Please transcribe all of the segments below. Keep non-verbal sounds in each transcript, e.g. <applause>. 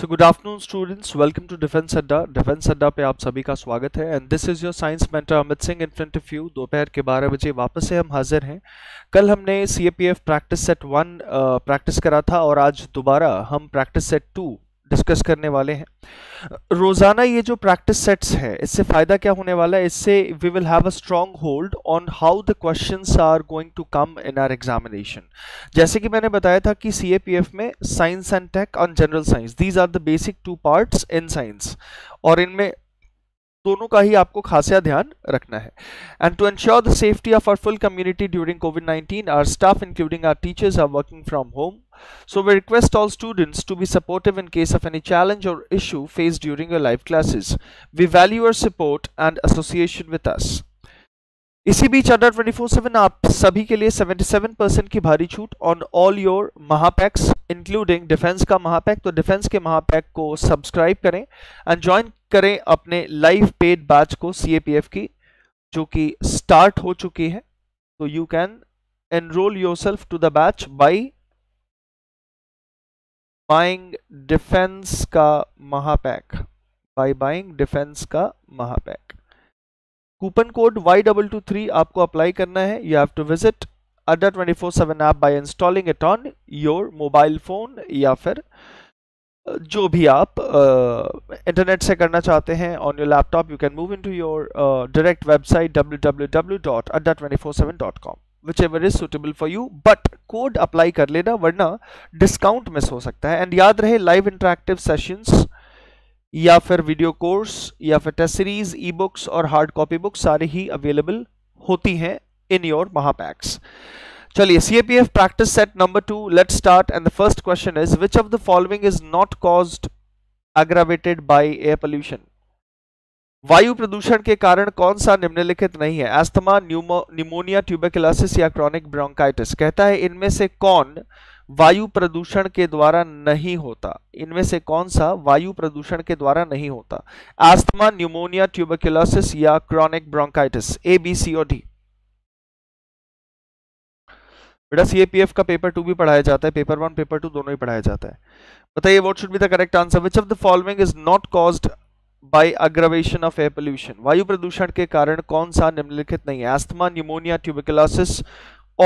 So good afternoon students welcome to Defence Adda Defence Adda पे आप सभी का स्वागत है and this is your science mentor Amit Singh in front of you दोपहर के 12 बजे वापस से हम हाजिर हैं कल हमने C practice set one practice करा था और आज दोबारा हम प्रैक्टिस सेट टू डिस्कस करने वाले हैं रोज़ाना ये जो प्रैक्टिस सेट्स हैं इससे फ़ायदा क्या होने वाला है इससे we will have a strong hold on how the questions are going to come in our examination जैसे कि मैंने बताया था कि सी में science and tech on general science these are the basic two parts in science और इनमें दोनों का ही आपको खासा ध्यान रखना है and to ensure the safety of our full community during COVID nineteen our staff including our teachers are working from home so we request all students to be supportive in case of any challenge और issue face during your live classes we value your support and association with us इसी बीच under 24/7 आप सभी के लिए 77 percent की भारी छूट on all your Mahapacks including Defence का महापैक तो डिफेंस के महापैक को सब्सक्राइब करें एंड ज्वाइन करें अपने लाइव पेड बैच को सीएपीएफ की जो कि स्टार्ट हो चुकी है तो you can yourself to the batch by buying Defence का महापैक बाई बाइंग डिफेंस का Mahapack coupon code Y double two three आपको अप्लाई करना है you have to visit Adda twenty four seven app by installing it on your mobile phone या फिर जो भी आप इंटरनेट से करना चाहते हैं on your laptop you can move into your direct website W W W dot Adda twenty four seven dot com whichever is suitable for you but code apply कर लेना वरना डिस्काउंट मिस हो सकता है and याद रहे live interactive sessions या फिर वीडियो कोर्स या फिर टेस्ट सीरीज ई बुक्स और हार्ड कॉपी बुक्स सारे ही अवेलेबल होती हैं इन योर महापैक्स चलिए C A P F practice set number two let start and the first question is which of the following is not cause aggravated by air pollution वायु प्रदूषण के कारण कौन सा निम्नलिखित नहीं है एस्थमा न्यूमोनिया ट्यूबेकिलासिस या क्रॉनिक ब्रोंकाइटिस कहता है इनमें से कौन वायु प्रदूषण के द्वारा नहीं होता इनमें से कौन सा वायु प्रदूषण के द्वारा नहीं होता आस्थमा न्यूमोनिया ट्यूबरक्यूलोसिस या chronic bronchitis A B C और डी बेटा सीएपीएफ का पेपर टू भी पढ़ाया जाता है पेपर वन पेपर टू दोनों ही पढ़ाया जाता है बताइए what should be the correct answer which of the following is not caused by aggravation of air pollution वायु प्रदूषण के कारण कौन सा निम्नलिखित नहीं है asthma pneumonia tuberculosis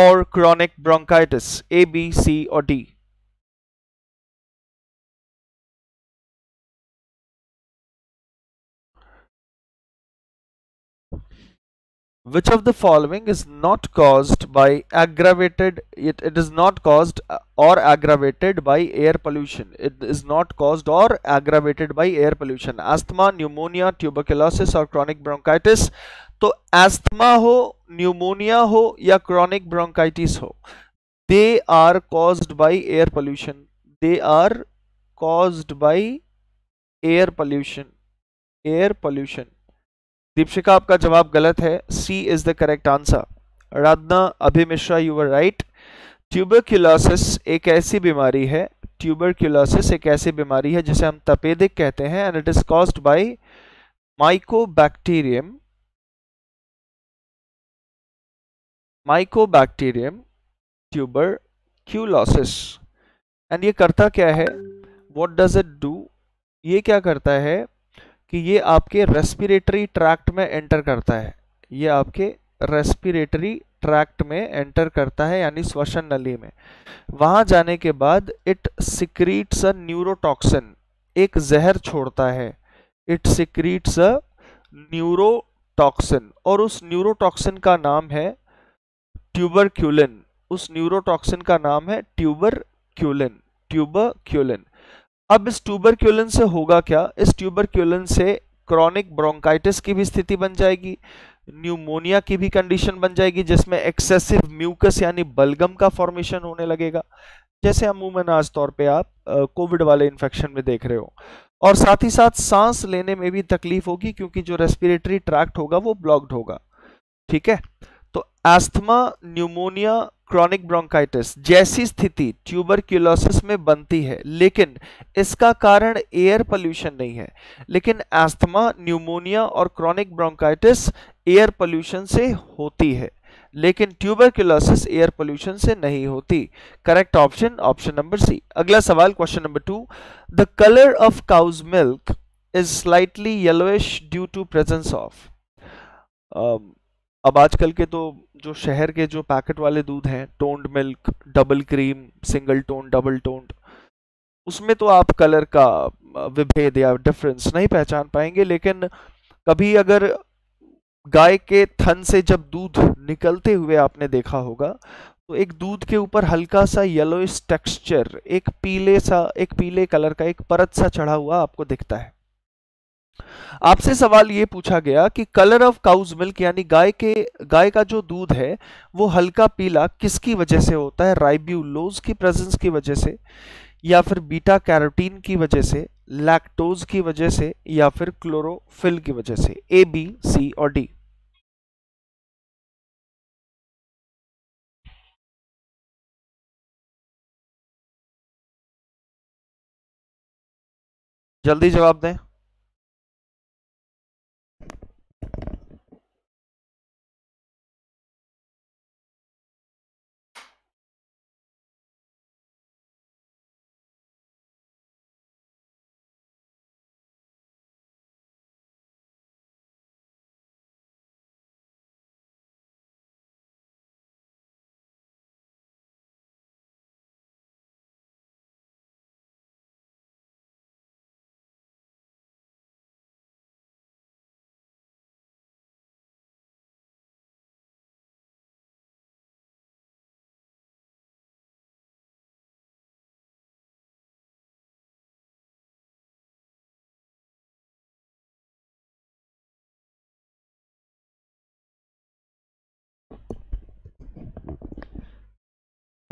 or chronic bronchitis A, B, C or D. Which of the following is not caused by aggravated, it, it is not caused uh, or aggravated by air pollution. It is not caused or aggravated by air pollution. Asthma, pneumonia, tuberculosis or chronic bronchitis. तो asthma हो pneumonia हो या chronic bronchitis हो they are caused by air pollution they are caused by air pollution air pollution Deepshikha आपका जवाब गलत है C is the correct answer Radhana Abhi Mishra you are right tuberculosis एक ऐसी बीमारी है ट्यूबरक्यूलोसिस एक ऐसी बीमारी है जिसे हम तपेदिक कहते हैं and it is caused by mycobacterium mycobacterium tuberculosis and ये करता क्या है वॉट डज इट डू ये क्या करता है कि ये आपके रेस्पिरेटरी ट्रैक्ट में एंटर करता है ये आपके रेस्पिरेटरी ट्रैक्ट में एंटर करता है यानी श्वसन नली में वहाँ जाने के बाद इट सिक्रीट्स अ न्यूरोटॉक्सिन एक जहर छोड़ता है इट सिक्रीट्स अ न्यूरोटॉक्सिन और उस न्यूरोटॉक्सिन का नाम है ट्यूबरक्यूलिन उस न्यूरोटॉक्सिन का नाम है ट्यूबरक्यूलिन ट्यूबरक्यूलिन अब इस ट्यूबरक्यूलिन से होगा क्या इस ट्यूबरक्यूलिन से क्रॉनिक ब्रोंकाइटिस की भी स्थिति बन जाएगी न्यूमोनिया की भी कंडीशन बन जाएगी जिसमें एक्सेसिव म्यूकस यानी बलगम का फॉर्मेशन होने लगेगा जैसे अमूमन आज तौर पे आप कोविड वाले इन्फेक्शन में देख रहे हो और साथ ही साथ सांस लेने में भी तकलीफ होगी क्योंकि जो रेस्पिरेटरी ट्रैक्ट होगा वो ब्लॉक्ड होगा ठीक है तो एस्थमा न्यूमोनिया क्रॉनिक ब्रोंकाइटिस जैसी स्थिति ट्यूबरक्यूलोसिस में बनती है लेकिन इसका कारण एयर पोल्यूशन नहीं है लेकिन एस्थमा न्यूमोनिया और क्रॉनिक ब्रोंकाइटिस एयर पोल्यूशन से होती है लेकिन ट्यूबरक्यूलोसिस एयर पोल्यूशन से नहीं होती correct option option number C अगला सवाल question number two the colour of cow's milk is slightly yellowish due to presence of अब आजकल के तो जो शहर के जो पैकेट वाले दूध हैं toned milk double cream single tone double toned उसमें तो आप कलर का विभेद या डिफरेंस नहीं पहचान पाएंगे लेकिन कभी अगर गाय के थन से जब दूध निकलते हुए आपने देखा होगा तो एक दूध के ऊपर हल्का सा येलोइ टेक्सचर एक पीले सा एक पीले कलर का एक परत सा चढ़ा हुआ आपको दिखता है आपसे सवाल ये पूछा गया कि कलर ऑफ काउज मिल्क यानी गाय के गाय का जो दूध है वो हल्का पीला किसकी वजह से होता है राइब्यूलोज की प्रेजेंस की वजह से या फिर बीटा कैरोटीन की वजह से लैक्टोज की वजह से या फिर क्लोरोफिल की वजह से ए बी सी और डी जल्दी जवाब दें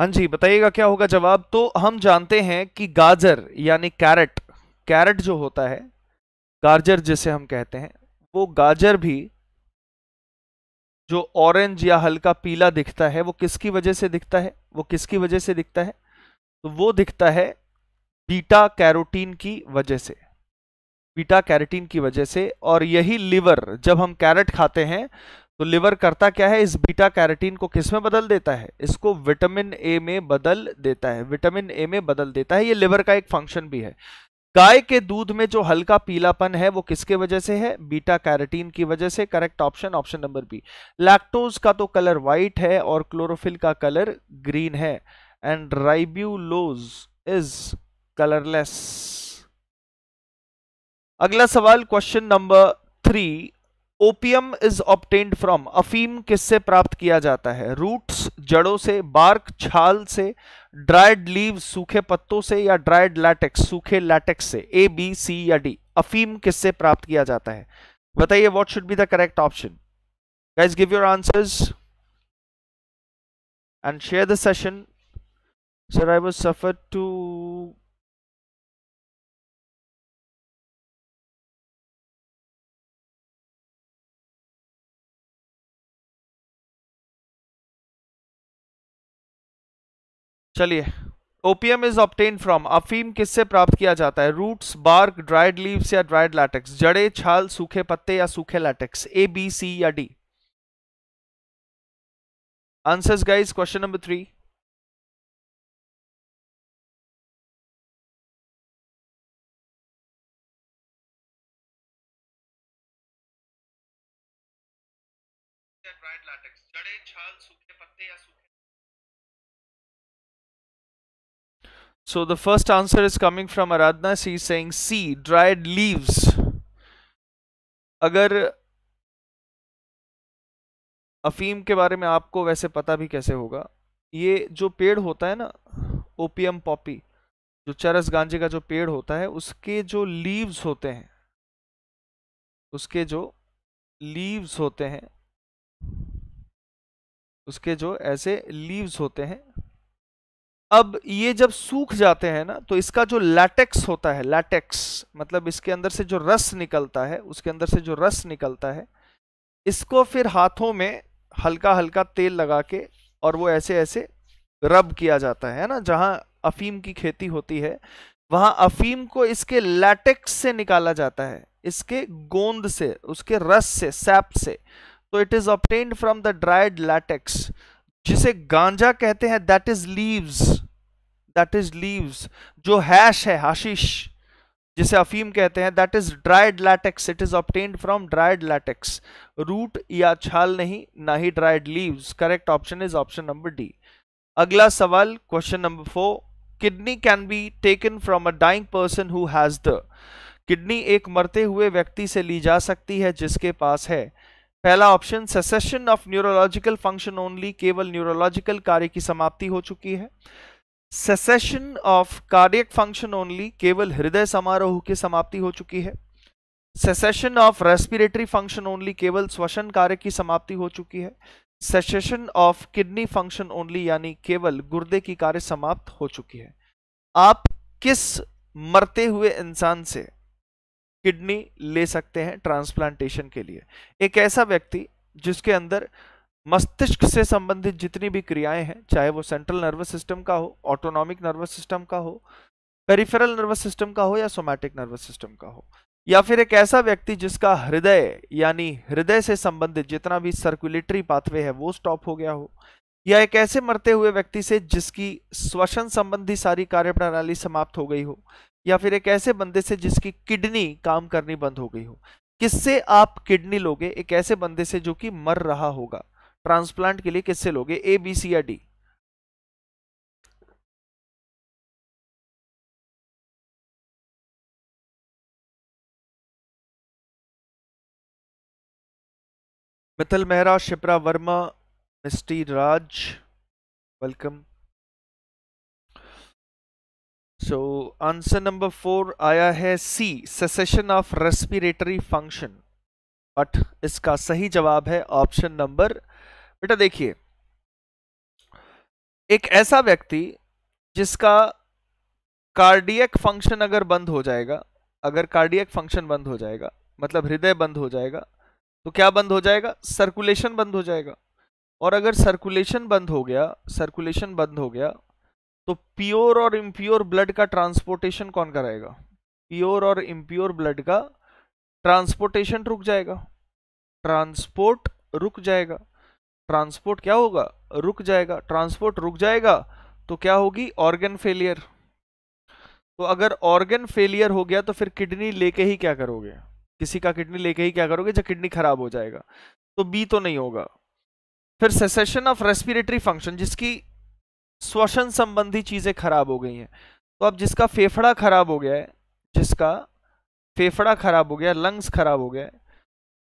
हाँ जी बताइएगा क्या होगा जवाब तो हम जानते हैं कि गाजर यानी कैरेट कैरेट जो होता है गाजर जिसे हम कहते हैं वो गाजर भी जो ऑरेंज या हल्का पीला दिखता है वो किसकी वजह से दिखता है वो किसकी वजह से दिखता है तो वो दिखता है बीटा कैरोटीन की वजह से बीटा कैरोटीन की वजह से और यही लिवर जब हम कैरेट खाते हैं तो लिवर करता क्या है इस बीटा कैरेटीन को किस में बदल देता है इसको विटामिन ए में बदल देता है विटामिन ए में बदल देता है ये लिवर का एक फंक्शन भी है गाय के दूध में जो हल्का पीलापन है वो किसके वजह से है बीटा कैरेटीन की वजह से correct option option number B lactose का तो कलर व्हाइट है और क्लोरोफिल का कलर ग्रीन है एंड राइब्यूलोज इज कलरलेस अगला सवाल question number three opium is obtained from अफीम किससे प्राप्त किया जाता है रूट्स जड़ों से बार्क छाल से ड्राइड लीव सूखे पत्तों से या ड्राइड लैटेक्स सूखे लैटेक्स से ए बी सी या डी अफीम किससे प्राप्त किया जाता है बताइए what should be the correct option guys give your answers and share the session sir I was suffer to चलिए ओपीएम इज ऑप्टेन फ्रॉम अफीम किससे प्राप्त किया जाता है रूट्स बार्क ड्राइड लीव्स या ड्राइड लैटेक्स जड़े छाल सूखे पत्ते या सूखे लैटेक्स ए बी सी या D answers guys question number three So the first answer is coming from Aradhna. She is saying C. Dried leaves. अगर अफीम के बारे में आपको वैसे पता भी कैसे होगा ये जो पेड़ होता है ना ओपियम पॉपी जो चरस गांजे का जो पेड़ होता है उसके जो लीव्स होते हैं उसके जो लीव्स होते हैं उसके जो ऐसे लीव्स होते हैं अब ये जब सूख जाते हैं ना तो इसका जो लैटेक्स होता है लैटेक्स मतलब इसके अंदर से जो रस निकलता है उसके अंदर से जो रस निकलता है इसको फिर हाथों में हल्का हल्का तेल लगा के और वो ऐसे ऐसे रब किया जाता है ना जहां अफीम की खेती होती है वहां अफीम को इसके लैटेक्स से निकाला जाता है इसके गोंद से उसके रस से सैप से तो it is obtained from the dried latex जिसे गांजा कहते हैं that is leaves that is leaves जो हैश है हाशिश जिसे अफीम कहते हैं that is dried latex it is obtained from dried latex root या छाल नहीं ना ही dried leaves correct option is option number D अगला सवाल question number four kidney can be taken from a dying person who has the kidney एक मरते हुए व्यक्ति से ली जा सकती है जिसके पास है पहला option cessation of neurological function only केवल न्यूरोलॉजिकल कार्य की समाप्ति हो चुकी है cessation of cardiac function only केवल हृदय समारोह की समाप्ति हो चुकी है cessation of respiratory function only केवल श्वसन कार्य की समाप्ति हो चुकी है cessation of kidney function only यानी केवल गुर्दे की कार्य समाप्त हो चुकी है आप किस मरते हुए इंसान से किडनी ले सकते हैं ट्रांसप्लांटेशन के लिए एक ऐसा व्यक्ति जिसके अंदर मस्तिष्क से संबंधित जितनी भी क्रियाएं हैं चाहे वो सेंट्रल नर्वस सिस्टम का हो ऑटोनॉमिक नर्वस सिस्टम का हो पेरिफेरल नर्वस सिस्टम का हो या सोमैटिक नर्वस सिस्टम का हो या फिर एक ऐसा व्यक्ति जिसका हृदय यानी हृदय से संबंधित जितना भी सर्कुलेटरी पाथवे है वो स्टॉप हो गया हो या एक ऐसे मरते हुए व्यक्ति से जिसकी श्वसन संबंधी सारी कार्य प्रणाली समाप्त हो गई हो या फिर एक ऐसे बंदे से जिसकी किडनी काम करनी बंद हो गई हो किससे आप किडनी लोगे एक ऐसे बंदे से जो कि मर रहा होगा ट्रांसप्लांट के लिए किससे लोगे ए बी सी या D Mithal Mehra Shipra Verma Misti Raj welcome so answer number four आया है C cessation of respiratory function but इसका सही जवाब है ऑप्शन नंबर बेटा देखिए एक ऐसा व्यक्ति जिसका कार्डियक फंक्शन अगर बंद हो जाएगा अगर कार्डियक फंक्शन बंद हो जाएगा मतलब हृदय बंद हो जाएगा तो क्या बंद हो जाएगा सर्कुलेशन बंद हो जाएगा और अगर सर्कुलेशन बंद हो गया सर्कुलेशन बंद हो गया तो प्योर और इम्प्योर ब्लड का ट्रांसपोर्टेशन कौन कराएगा प्योर और इम्प्योर ब्लड का ट्रांसपोर्टेशन रुक जाएगा ट्रांसपोर्ट रुक जाएगा ट्रांसपोर्ट क्या होगा रुक जाएगा ट्रांसपोर्ट रुक जाएगा तो क्या होगी ऑर्गन फेलियर तो अगर ऑर्गन फेलियर हो गया तो फिर किडनी लेके ही क्या करोगे किसी का किडनी लेके ही क्या करोगे जब किडनी खराब हो जाएगा तो बी तो नहीं होगा फिर सेसेशन ऑफ रेस्पिरेटरी फंक्शन जिसकी श्वसन संबंधी चीजें खराब हो गई हैं तो अब जिसका फेफड़ा खराब हो गया है जिसका फेफड़ा खराब हो गया लंग्स खराब हो गया है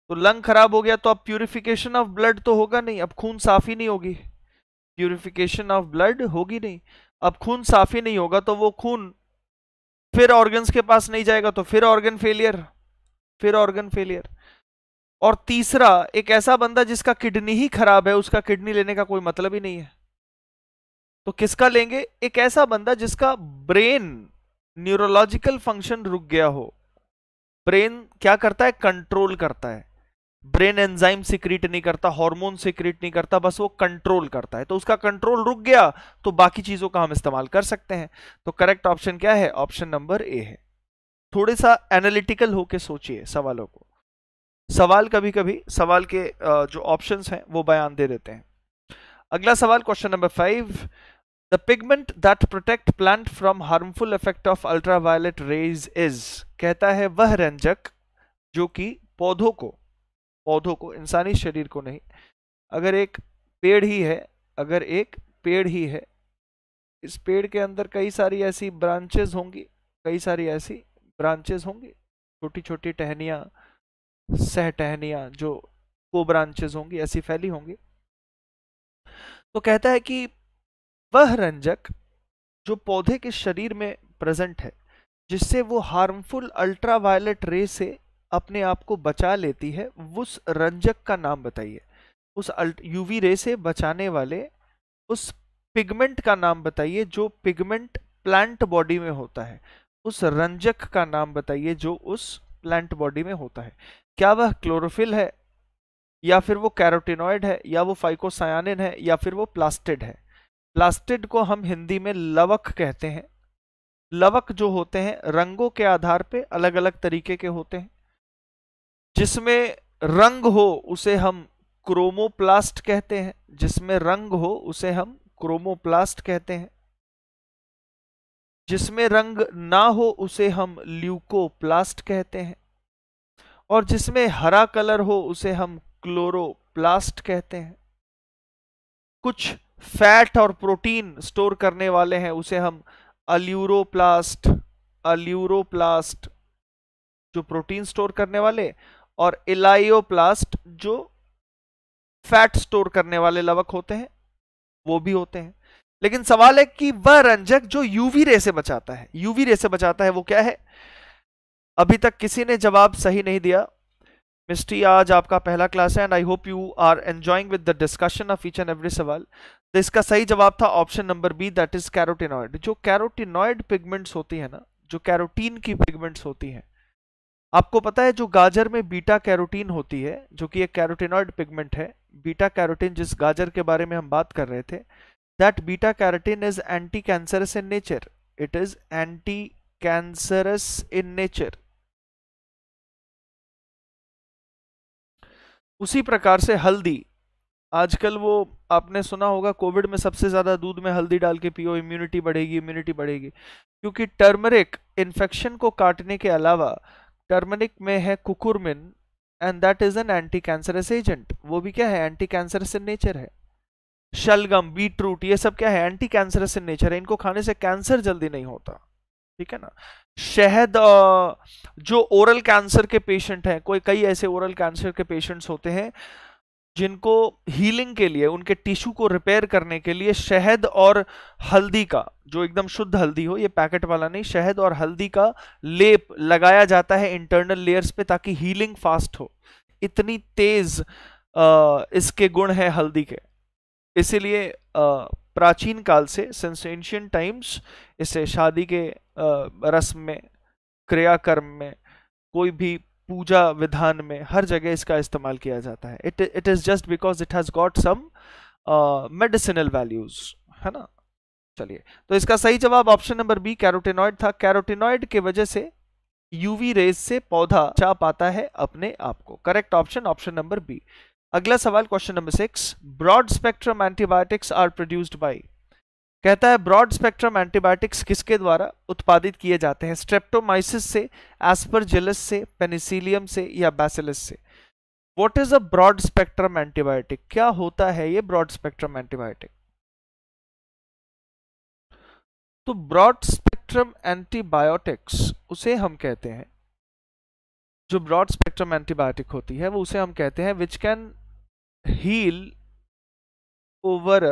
तो लंग खराब हो गया तो अब प्यूरिफिकेशन ऑफ ब्लड तो होगा नहीं अब खून साफ ही नहीं होगी प्यूरिफिकेशन ऑफ ब्लड होगी नहीं अब खून साफ ही नहीं होगा तो वो खून फिर ऑर्गन्स के पास नहीं जाएगा तो फिर ऑर्गन फेलियर फिर ऑर्गन फेलियर और तीसरा एक ऐसा बंदा जिसका किडनी ही खराब है उसका किडनी लेने का कोई मतलब ही नहीं है तो किसका लेंगे एक ऐसा बंदा जिसका ब्रेन न्यूरोलॉजिकल फंक्शन रुक गया हो ब्रेन क्या करता है कंट्रोल करता है ब्रेन एंजाइम सिक्रीट नहीं करता हार्मोन सिक्रीट नहीं करता बस वो कंट्रोल करता है तो उसका कंट्रोल रुक गया तो बाकी चीजों का हम इस्तेमाल कर सकते हैं तो करेक्ट ऑप्शन क्या है ऑप्शन नंबर ए है थोड़े सा एनालिटिकल होके सोचिए सवालों को सवाल कभी कभी सवाल के जो ऑप्शन हैं वो बयान दे देते हैं अगला सवाल question number five the pigment that protect plant from harmful effect of ultraviolet rays is कहता है वह रंजक जो कि पौधों को पौधों को इंसानी शरीर को नहीं अगर एक पेड़ ही है अगर एक पेड़ ही है इस पेड़ के अंदर कई सारी ऐसी ब्रांचेज होंगी कई सारी ऐसी ब्रांचेज होंगी छोटी छोटी टहनियाँ सह टहनिया जो को ब्रांचेज होंगी ऐसी फैली होंगी तो कहता है कि वह रंजक जो पौधे के शरीर में प्रेजेंट है जिससे वो हार्मफुल अल्ट्रावायलेट रे से अपने आप को बचा लेती है उस रंजक का नाम बताइए उस अल्ट यूवी रे से बचाने वाले उस पिगमेंट का नाम बताइए जो पिगमेंट प्लांट बॉडी में होता है उस रंजक का नाम बताइए जो उस प्लांट बॉडी में होता है क्या वह क्लोरोफिल है या फिर वो कैरोटिनॉइड है या वो फाइकोसायानिन है या फिर वो प्लास्टिड है प्लास्टिड को हम हिंदी में लवक कहते हैं लवक जो होते हैं रंगों के आधार पे अलग अलग तरीके के होते हैं जिसमें रंग हो उसे हम क्रोमोप्लास्ट कहते हैं जिसमें रंग हो उसे हम क्रोमोप्लास्ट कहते हैं जिसमें रंग ना हो उसे हम ल्यूकोप्लास्ट कहते हैं और जिसमें हरा कलर हो उसे हम क्लोरोप्लास्ट कहते हैं कुछ फैट और प्रोटीन स्टोर करने वाले हैं उसे हम अल्यूरोप्लास्ट अल्यूरोप्लास्ट जो प्रोटीन स्टोर करने वाले और इलाइयोप्लास्ट जो फैट स्टोर करने वाले लवक होते हैं वो भी होते हैं लेकिन सवाल है कि वह रंजक जो यूवी रे से बचाता है यूवी रे से बचाता है वो क्या है अभी तक किसी ने जवाब सही नहीं दिया मिस्ट्री आज आपका पहला क्लास है and I hope you are enjoying with the discussion of each and every सवाल तो इसका सही जवाब था option number B that is carotenoid जो कैरोटिनॉइड पिगमेंट्स होती है ना जो कैरोटीन की पिगमेंट्स होती हैं आपको पता है जो गाजर में बीटा कैरोटीन होती है जो कि एक कैरोटीनॉइड पिगमेंट है बीटा कैरोटीन जिस गाजर के बारे में हम बात कर रहे थे that beta carotene is anti cancerous in nature it is anti cancerous in nature उसी प्रकार से हल्दी आजकल वो आपने सुना होगा कोविड में सबसे ज़्यादा दूध में हल्दी डाल के पियो इम्यूनिटी बढ़ेगी इम्यूनिटी बढ़ेगी क्योंकि टर्मरिक इन्फेक्शन को काटने के अलावा टर्मरिक में है curcumin and that is an anti cancerous agent वो भी क्या है एंटी कैंसरस इन नेचर है शलगम बीट रूट ये सब क्या है एंटी कैंसरस इन नेचर है इनको खाने से कैंसर जल्दी नहीं होता ठीक है ना शहद जो ओरल कैंसर के पेशेंट हैं कोई कई ऐसे ओरल कैंसर के पेशेंट्स होते हैं जिनको हीलिंग के लिए उनके टिश्यू को रिपेयर करने के लिए शहद और हल्दी का जो एकदम शुद्ध हल्दी हो ये पैकेट वाला नहीं शहद और हल्दी का लेप लगाया जाता है इंटरनल लेयर्स पे ताकि हीलिंग फास्ट हो इतनी तेज आ, इसके गुण है हल्दी के इसीलिए प्राचीन काल से सिंस एंशियंट टाइम्स इसे शादी के रस्म में क्रियाकर्म में कोई भी पूजा विधान में हर जगह इसका इस्तेमाल किया जाता है it it is just because it has got some medicinal values है ना चलिए तो इसका सही जवाब ऑप्शन नंबर बी कैरोटेनॉइड था कैरोटेनॉइड के वजह से यूवी रेज से पौधा चा पाता है अपने आप को correct option option number B अगला सवाल question number six broad spectrum antibiotics are produced by कहता है ब्रॉड स्पेक्ट्रम एंटीबायोटिक्स किसके द्वारा उत्पादित किए जाते हैं स्ट्रेप्टोमाइसिस से एस्परजिलस से पेनिसिलियम से या बैसिलस से what is a broad spectrum antibiotic क्या होता है ये ब्रॉड स्पेक्ट्रम एंटीबायोटिक तो ब्रॉड स्पेक्ट्रम एंटीबायोटिक्स उसे हम कहते हैं जो ब्रॉड स्पेक्ट्रम एंटीबायोटिक होती है वो उसे हम कहते हैं which can heal over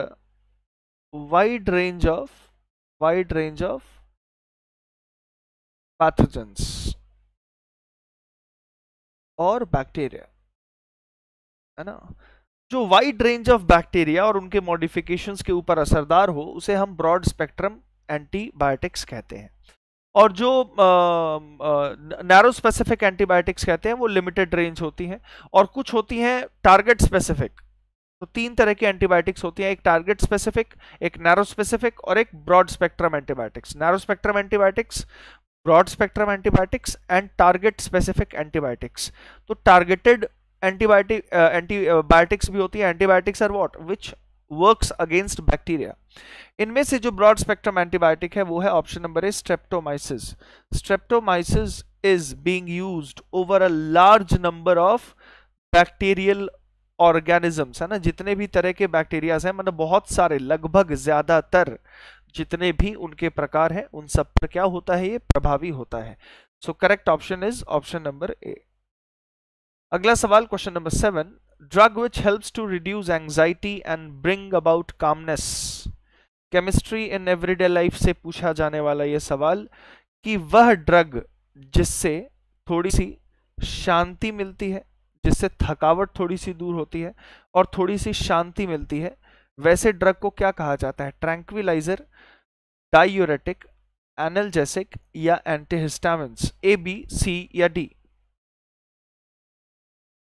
wide range of wide range of pathogens और बैक्टीरिया है ना जो वाइड रेंज ऑफ बैक्टीरिया और उनके मॉडिफिकेशंस के ऊपर असरदार हो उसे हम ब्रॉड स्पेक्ट्रम एंटीबायोटिक्स कहते हैं और जो नैरो स्पेसिफिक एंटीबायोटिक्स कहते हैं वो लिमिटेड रेंज होती हैं और कुछ होती हैं टारगेट स्पेसिफिक तो तीन तरह की एंटीबायोटिक्स होती हैं एक टारगेट स्पेसिफिक एक नैरो स्पेसिफिक और एक broad spectrum antibiotics narrow spectrum antibiotics broad spectrum antibiotics and target specific antibiotics तो टारगेटेड एंटीबायोटिक एंटीबायोटिक्स भी होती है antibiotics are what which works against bacteria इनमें से जो ब्रॉड स्पेक्ट्रम एंटीबायोटिक है वो है option number A streptomyces streptomyces is being use over a large number of bacterial organisms है ना जितने भी तरह के बैक्टीरियाज हैं मतलब बहुत सारे लगभग ज़्यादातर जितने भी उनके प्रकार हैं उन सब पर क्या होता है ये प्रभावी होता है so correct option is option number A अगला सवाल question number seven drug which helps to reduce anxiety and bring about calmness chemistry in everyday life से पूछा जाने वाला यह सवाल कि वह ड्रग जिससे थोड़ी सी शांति मिलती है जिससे थकावट थोड़ी सी दूर होती है और थोड़ी सी शांति मिलती है वैसे ड्रग को क्या कहा जाता है ट्रैंक्विलाइजर डायोरेटिक एनलजेसिक या एंटीहिस्टामिन्स ए बी सी या डी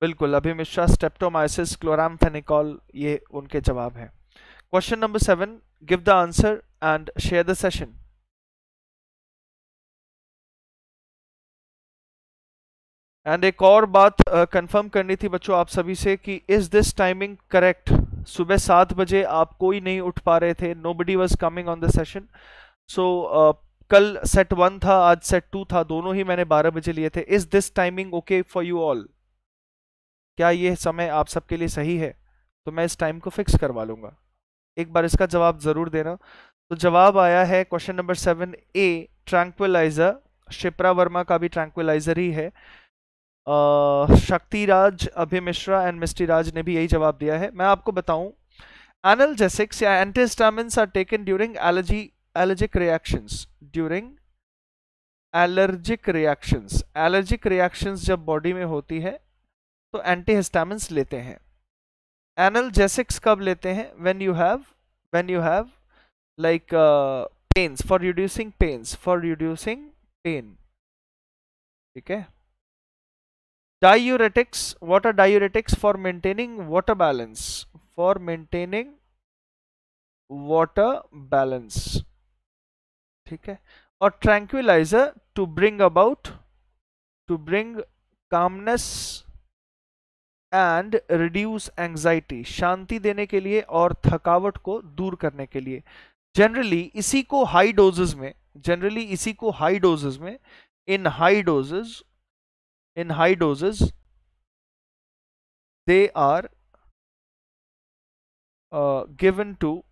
बिल्कुल अभी मिश्रा स्टेप्टोमाइसिस क्लोरामफेनिकॉल ये उनके जवाब हैं question number seven give the answer and share the session and एक और बात कंफर्म uh, करनी थी बच्चों आप सभी से कि इज़ दिस टाइमिंग करेक्ट सुबह सात बजे आप कोई नहीं उठ पा रहे थे nobody was coming on the session so कल सेट वन था आज सेट टू था दोनों ही मैंने बारह बजे लिए थे is this timing okay for you all क्या ये समय आप सबके लिए सही है तो मैं इस टाइम को फिक्स करवा लूँगा एक बार इसका जवाब ज़रूर देना तो जवाब आया है question number seven A tranquilliser Shipra Verma का भी ट्रैंक्विलाइज़र ही है शक्तिराज अभि मिश्रा एंड मिस्टी राज ने भी यही जवाब दिया है मैं आपको बताऊं एनलजेसिक्स या antihistamines are taken during allergy allergic reactions during allergic reactions allergic reactions जब बॉडी में होती है तो एंटीहिस्टामिन्स लेते हैं एनलजेसिक्स कब लेते हैं when you have when you have like pains for reducing pains for reducing pain ठीक है diuretics what are diuretics for maintaining water balance for maintaining water balance theek hai or tranquilizer to bring about to bring calmness and reduce anxiety shanti dene ke liye aur थकावट ko dur karne ke liye generally isi ko high doses mein generally isi ko high doses mein in high doses in high doses they are uh, given to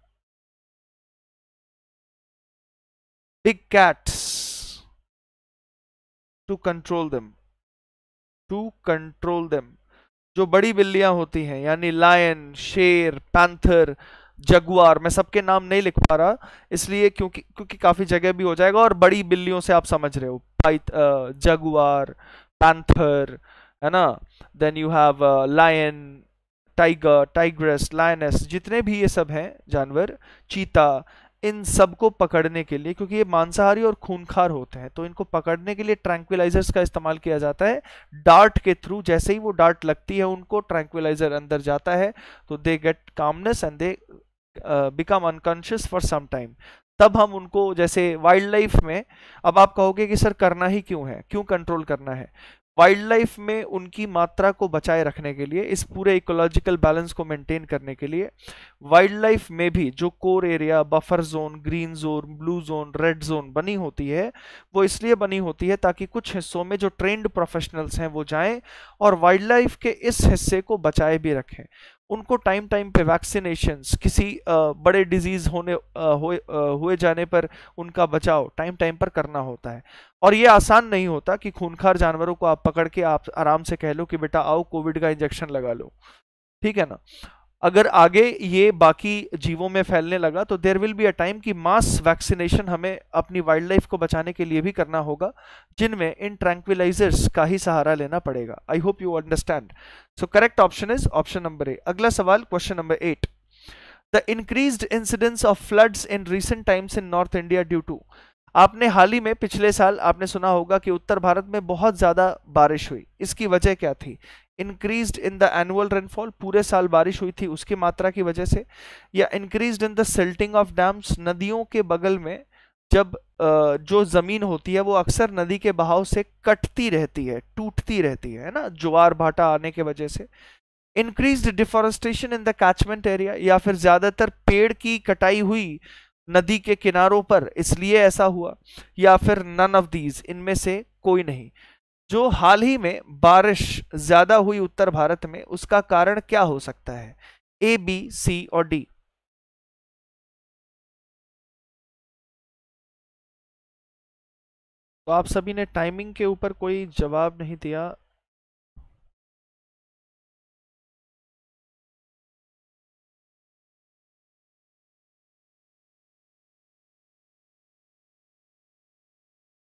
big cats to control them to control them जो बड़ी बिल्लियां होती हैं यानी lion शेर panther Jaguar मैं सबके नाम नहीं लिख पा रहा इसलिए क्योंकि क्योंकि काफ़ी जगह भी हो जाएगा और बड़ी बिल्लियों से आप समझ रहे हो पाइथ जगुआर uh, panther है ना then you have lion tiger tigress lioness जितने भी ये सब हैं जानवर चीता इन सबको पकड़ने के लिए क्योंकि ये मांसाहारी और खूनखार होते हैं तो इनको पकड़ने के लिए ट्रैंक्विलाइजर्स का इस्तेमाल किया जाता है डार्ट के थ्रू जैसे ही वो डार्ट लगती है उनको ट्रैंक्विलाइजर अंदर जाता है तो they get calmness and they become unconscious for some time तब हम उनको जैसे वाइल्ड लाइफ में अब आप कहोगे कि सर करना ही क्यों है क्यों कंट्रोल करना है वाइल्ड लाइफ में उनकी मात्रा को बचाए रखने के लिए इस पूरे इकोलॉजिकल बैलेंस को मेंटेन करने के लिए वाइल्ड लाइफ में भी जो core area buffer zone green zone blue zone red zone बनी होती है वो इसलिए बनी होती है ताकि कुछ हिस्सों में जो ट्रेंड प्रोफेशनल्स हैं वो जाएं और वाइल्ड लाइफ के इस हिस्से को बचाए भी रखें उनको टाइम टाइम पे वैक्सीनेशंस किसी बड़े डिजीज़ होने हुए हुए जाने पर उनका बचाव टाइम टाइम पर करना होता है और ये आसान नहीं होता कि खूनखार जानवरों को आप पकड़ के आप आराम से कह लो कि बेटा आओ कोविड का इंजेक्शन लगा लो ठीक है ना अगर आगे ये बाकी जीवों में फैलने लगा तो there will be a time कि मास वैक्सीनेशन हमें अपनी वाइल्ड लाइफ को बचाने के लिए भी करना होगा जिनमें इन ट्रैंक्विलाइजर्स का ही सहारा लेना पड़ेगा I hope you understand so correct option is option number A अगला सवाल question number eight the increase incidence of floods in recent times in north India due to आपने हाल ही में पिछले साल आपने सुना होगा कि उत्तर भारत में बहुत ज़्यादा बारिश हुई इसकी वजह क्या थी increase in the annual rainfall पूरे साल बारिश हुई थी उसकी मात्रा की वजह से या increase in the silting of dams नदियों के बगल में जब जो ज़मीन होती है वो अक्सर नदी के बहाव से कटती रहती है टूटती रहती है ना ज्वार भाटा आने के वजह से increase deforestation in the catchment area या फिर ज़्यादातर पेड़ की कटाई हुई नदी के किनारों पर इसलिए ऐसा हुआ या फिर नन ऑफ दीज इनमें से कोई नहीं जो हाल ही में बारिश ज़्यादा हुई उत्तर भारत में उसका कारण क्या हो सकता है ए बी सी और डी तो आप सभी ने टाइमिंग के ऊपर कोई जवाब नहीं दिया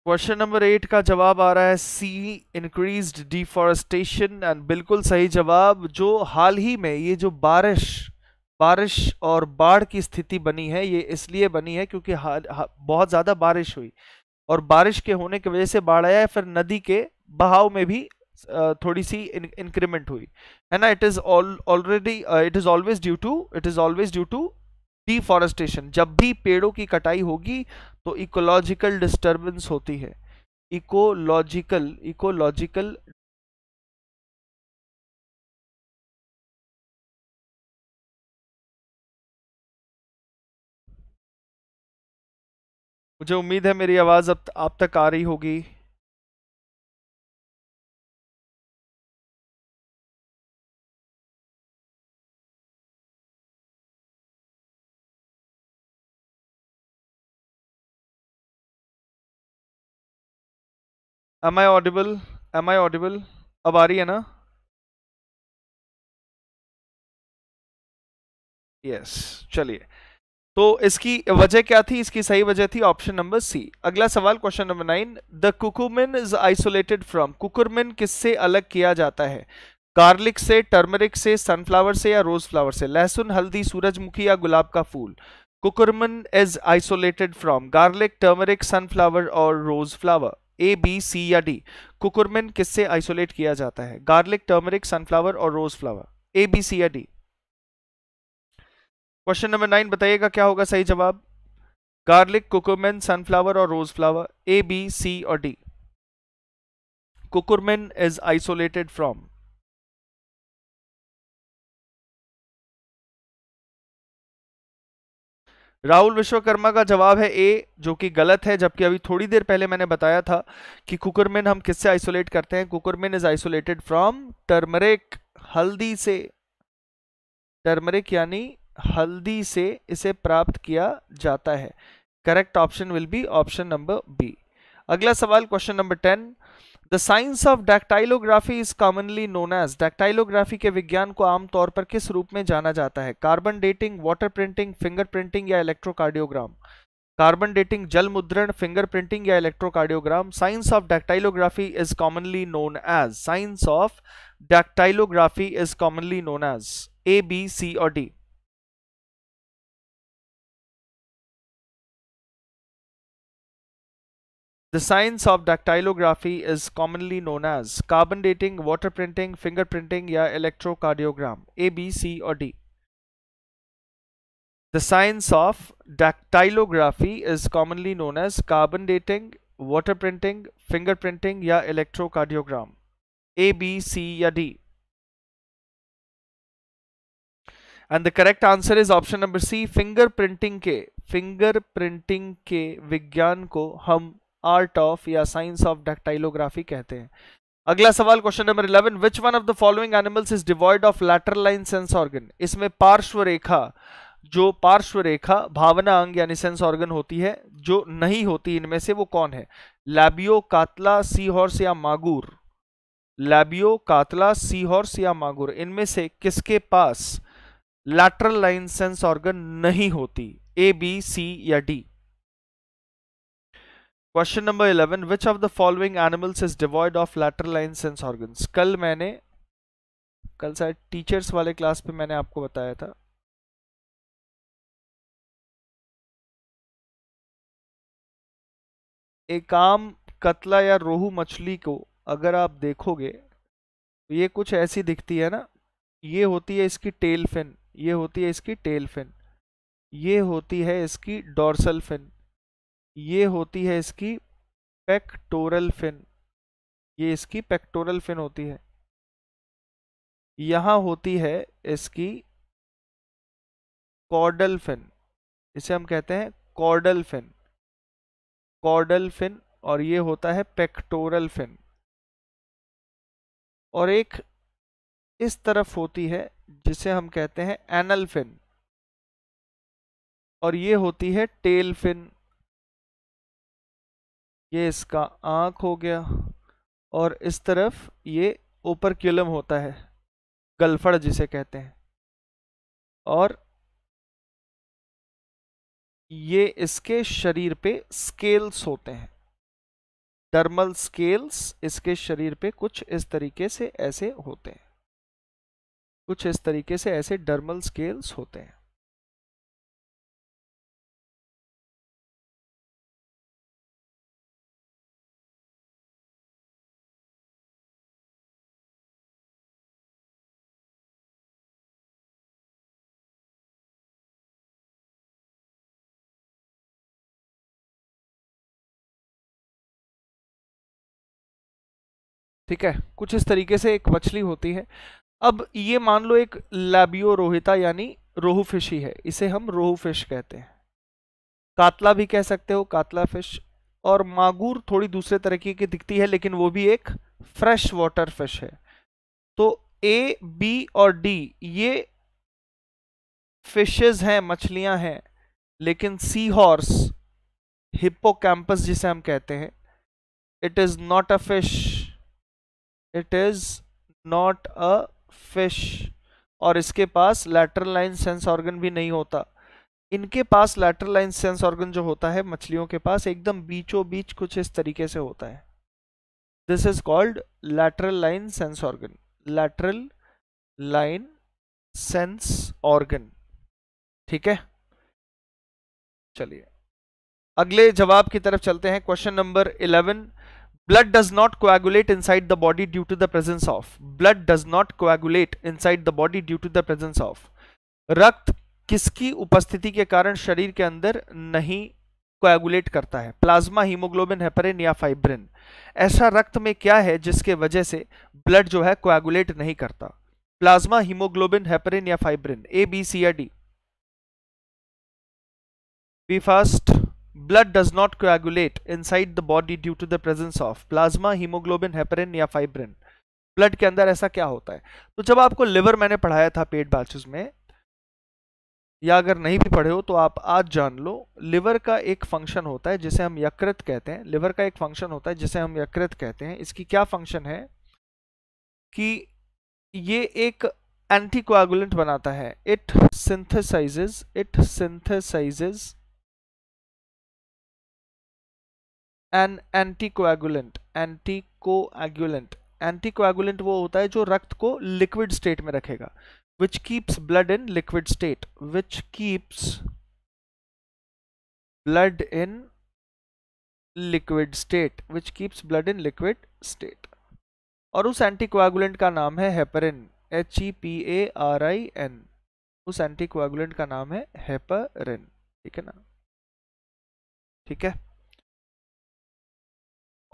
क्वेश्चन नंबर एट का जवाब आ रहा है सी इंक्रीज्ड डिफॉरेस्टेशन एंड बिल्कुल सही जवाब जो हाल ही में ये जो बारिश बारिश और बाढ़ की स्थिति बनी है ये इसलिए बनी है क्योंकि हा, हा, बहुत ज़्यादा बारिश हुई और बारिश के होने की वजह से बाढ़ आया फिर नदी के बहाव में भी थोड़ी सी इंक्रीमेंट हुई है ना it is already it is always due to it is always due to deforestation जब भी पेड़ों की कटाई होगी तो इकोलॉजिकल डिस्टर्बेंस होती है इकोलॉजिकल इकोलॉजिकल मुझे उम्मीद है मेरी आवाज़ अब आप तक आ रही होगी am I audible am I audible अब आ रही है ना यस yes, चलिए तो इसकी वजह क्या थी इसकी सही वजह थी ऑप्शन नंबर सी अगला सवाल question number nine the curcumin is isolated from curcumin किससे अलग किया जाता है गार्लिक से टर्मरिक से सनफ्लावर से या रोज फ्लावर से लहसुन हल्दी सूरजमुखी या गुलाब का फूल curcumin is isolated from garlic turmeric sunflower और रोज फ्लावर ए बी सी या डी कुकुरमिन किससे आइसोलेट किया जाता है गार्लिक टर्मरिक सनफ्लावर और रोज फ्लावर ए बी सी या डी क्वेश्चन नंबर नाइन बताइएगा क्या होगा सही जवाब गार्लिक कुकुरमिन सनफ्लावर और रोज फ्लावर ए बी सी और D curcumin is isolated from Rahul Vishwakarma का जवाब है ए जो कि गलत है जबकि अभी थोड़ी देर पहले मैंने बताया था कि कुकरमिन हम किससे आइसोलेट करते हैं curcumin is isolated from turmeric हल्दी से टर्मरिक यानी हल्दी से इसे प्राप्त किया जाता है correct option will be option number B अगला सवाल question number ten the science of dactylography is commonly known as dactylography के विज्ञान को आमतौर पर किस रूप में जाना जाता है carbon dating water printing finger printing या इलेक्ट्रोकार्डियोग्राम कार्बन डेटिंग जल मुद्रण फिंगर प्रिंटिंग या electrocardiogram science of dactylography is commonly known as science of dactylography is commonly known as A B C और D The science of dactylography is commonly known as carbon dating, water printing, fingerprinting or electrocardiogram A, B, C or D. The science of dactylography is commonly known as carbon dating, water printing, fingerprinting or electrocardiogram A, B, C or D. And the correct answer is option number C, fingerprinting ke fingerprinting ke विज्ञान ko hum art of या science of dactylography कहते हैं अगला सवाल question number eleven which one of the following animals is devoid of lateral line sense organ इसमें पार्श्व रेखा जो पार्श्व रेखा भावना अंग यानी सेंस ऑर्गन होती है जो नहीं होती इनमें से वो कौन है लैबियो कातला सी हॉर्स या मागूर लैबियो कातला सी हॉर्स या मागूर इनमें से किसके पास लैटरल लाइन सेंस ऑर्गन नहीं होती ए बी सी या D question number eleven which of the following animals is devoid of lateral line sense organs कल मैंने कल शायद टीचर्स वाले क्लास पे मैंने आपको बताया था एक आम कतला या रोहू मछली को अगर आप देखोगे तो ये कुछ ऐसी दिखती है ना ये होती है इसकी टेल फिन ये होती है इसकी टेल फिन ये होती है इसकी डोर्सल फिन ये होती है इसकी पेक्टोरल फिन ये इसकी पेक्टोरल फिन होती है यहाँ होती है इसकी कॉर्डल फिन इसे हम कहते हैं कॉर्डल फिन कॉर्डल फिन और ये होता है पेक्टोरल फिन और एक इस तरफ होती है जिसे हम कहते हैं एनल फिन और ये होती है टेल फिन ये इसका आँख हो गया और इस तरफ ये ओपरक्यूलम होता है गलफड़ जिसे कहते हैं और ये इसके शरीर पे स्केल्स होते हैं डर्मल स्केल्स इसके शरीर पे कुछ इस तरीके से ऐसे होते हैं कुछ इस तरीके से ऐसे डर्मल स्केल्स होते हैं ठीक है कुछ इस तरीके से एक मछली होती है अब ये मान लो एक लैबियो रोहिता यानी रोहू फिश ही है इसे हम रोहू फिश कहते हैं कातला भी कह सकते हो कातला फिश और मागूर थोड़ी दूसरे तरीके की दिखती है लेकिन वो भी एक फ्रेश वाटर फिश है तो ए बी और डी ये फिशेस हैं मछलियां हैं लेकिन सी हॉर्स हिप्पोकैम्पस जिसे हम कहते हैं it is not a fish it is not a fish और इसके पास लैटरल लाइन सेंस ऑर्गन भी नहीं होता इनके पास लैटरल लाइन सेंस ऑर्गन जो होता है मछलियों के पास एकदम बीचों बीच कुछ इस तरीके से होता है this is called lateral line sense organ lateral line sense organ ठीक है चलिए अगले जवाब की तरफ चलते हैं question number eleven blood does not coagulate inside the body due to the presence of blood does not coagulate inside the body due to the presence of रक्त किसकी उपस्थिति के कारण शरीर के अंदर नहीं कोएगुलेट करता है प्लाज्मा हीमोग्लोबिन हेपरिन या फाइब्रिन ऐसा रक्त में क्या है जिसके वजह से ब्लड जो है कोएगुलेट नहीं करता प्लाज्मा हीमोग्लोबिन हेपरिन या फाइब्रिन ए बी सी या D B fast blood does not coagulate inside the body due to the presence of plasma haemoglobin heparin या फाइब्रिन ब्लड के अंदर ऐसा क्या होता है तो जब आपको लिवर मैंने पढ़ाया था पेट बैचेस में या अगर नहीं भी पढ़े हो तो आप आज जान लो लिवर का एक फंक्शन होता है जिसे हम यकृत कहते हैं लिवर का एक फंक्शन होता है जिसे हम यकृत कहते हैं इसकी क्या फंक्शन है कि ये एक एंटी कोएगुलेंट बनाता है it synthesises it synthesises an anticoagulant anticoagulant anticoagulant वो होता है जो रक्त को लिक्विड स्टेट में रखेगा which keeps blood in liquid state which keeps blood in liquid state which keeps blood in liquid state और उस एंटीकोएगुलेंट का नाम है heparin H E P A R I N उस एंटीकोएगुलेंट का नाम है हेपरिन ठीक है ना ठीक है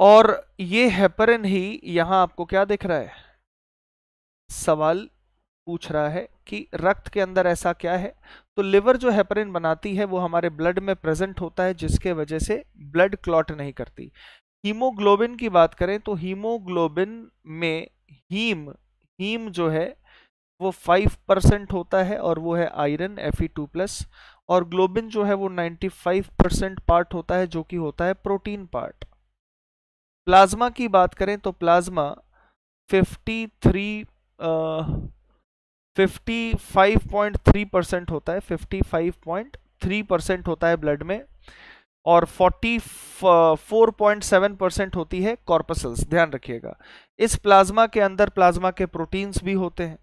और ये हेपरन ही यहां आपको क्या दिख रहा है सवाल पूछ रहा है कि रक्त के अंदर ऐसा क्या है तो लिवर जो हेपरिन बनाती है वो हमारे ब्लड में प्रेजेंट होता है जिसके वजह से ब्लड क्लॉट नहीं करती हीमोग्लोबिन की बात करें तो हीमोग्लोबिन में हीम हीम जो है वो फाइव परसेंट होता है और वो है आयरन Fe2+ प्लस और ग्लोबिन जो है वो 95 परसेंट पार्ट होता है जो कि होता है प्रोटीन पार्ट प्लाज्मा की बात करें तो प्लाज्मा 53 55.3 परसेंट होता है 55.3 परसेंट होता है ब्लड में और 44.7 परसेंट होती है कॉर्पसल्स ध्यान रखिएगा इस प्लाज्मा के अंदर प्लाज्मा के प्रोटीन्स भी होते हैं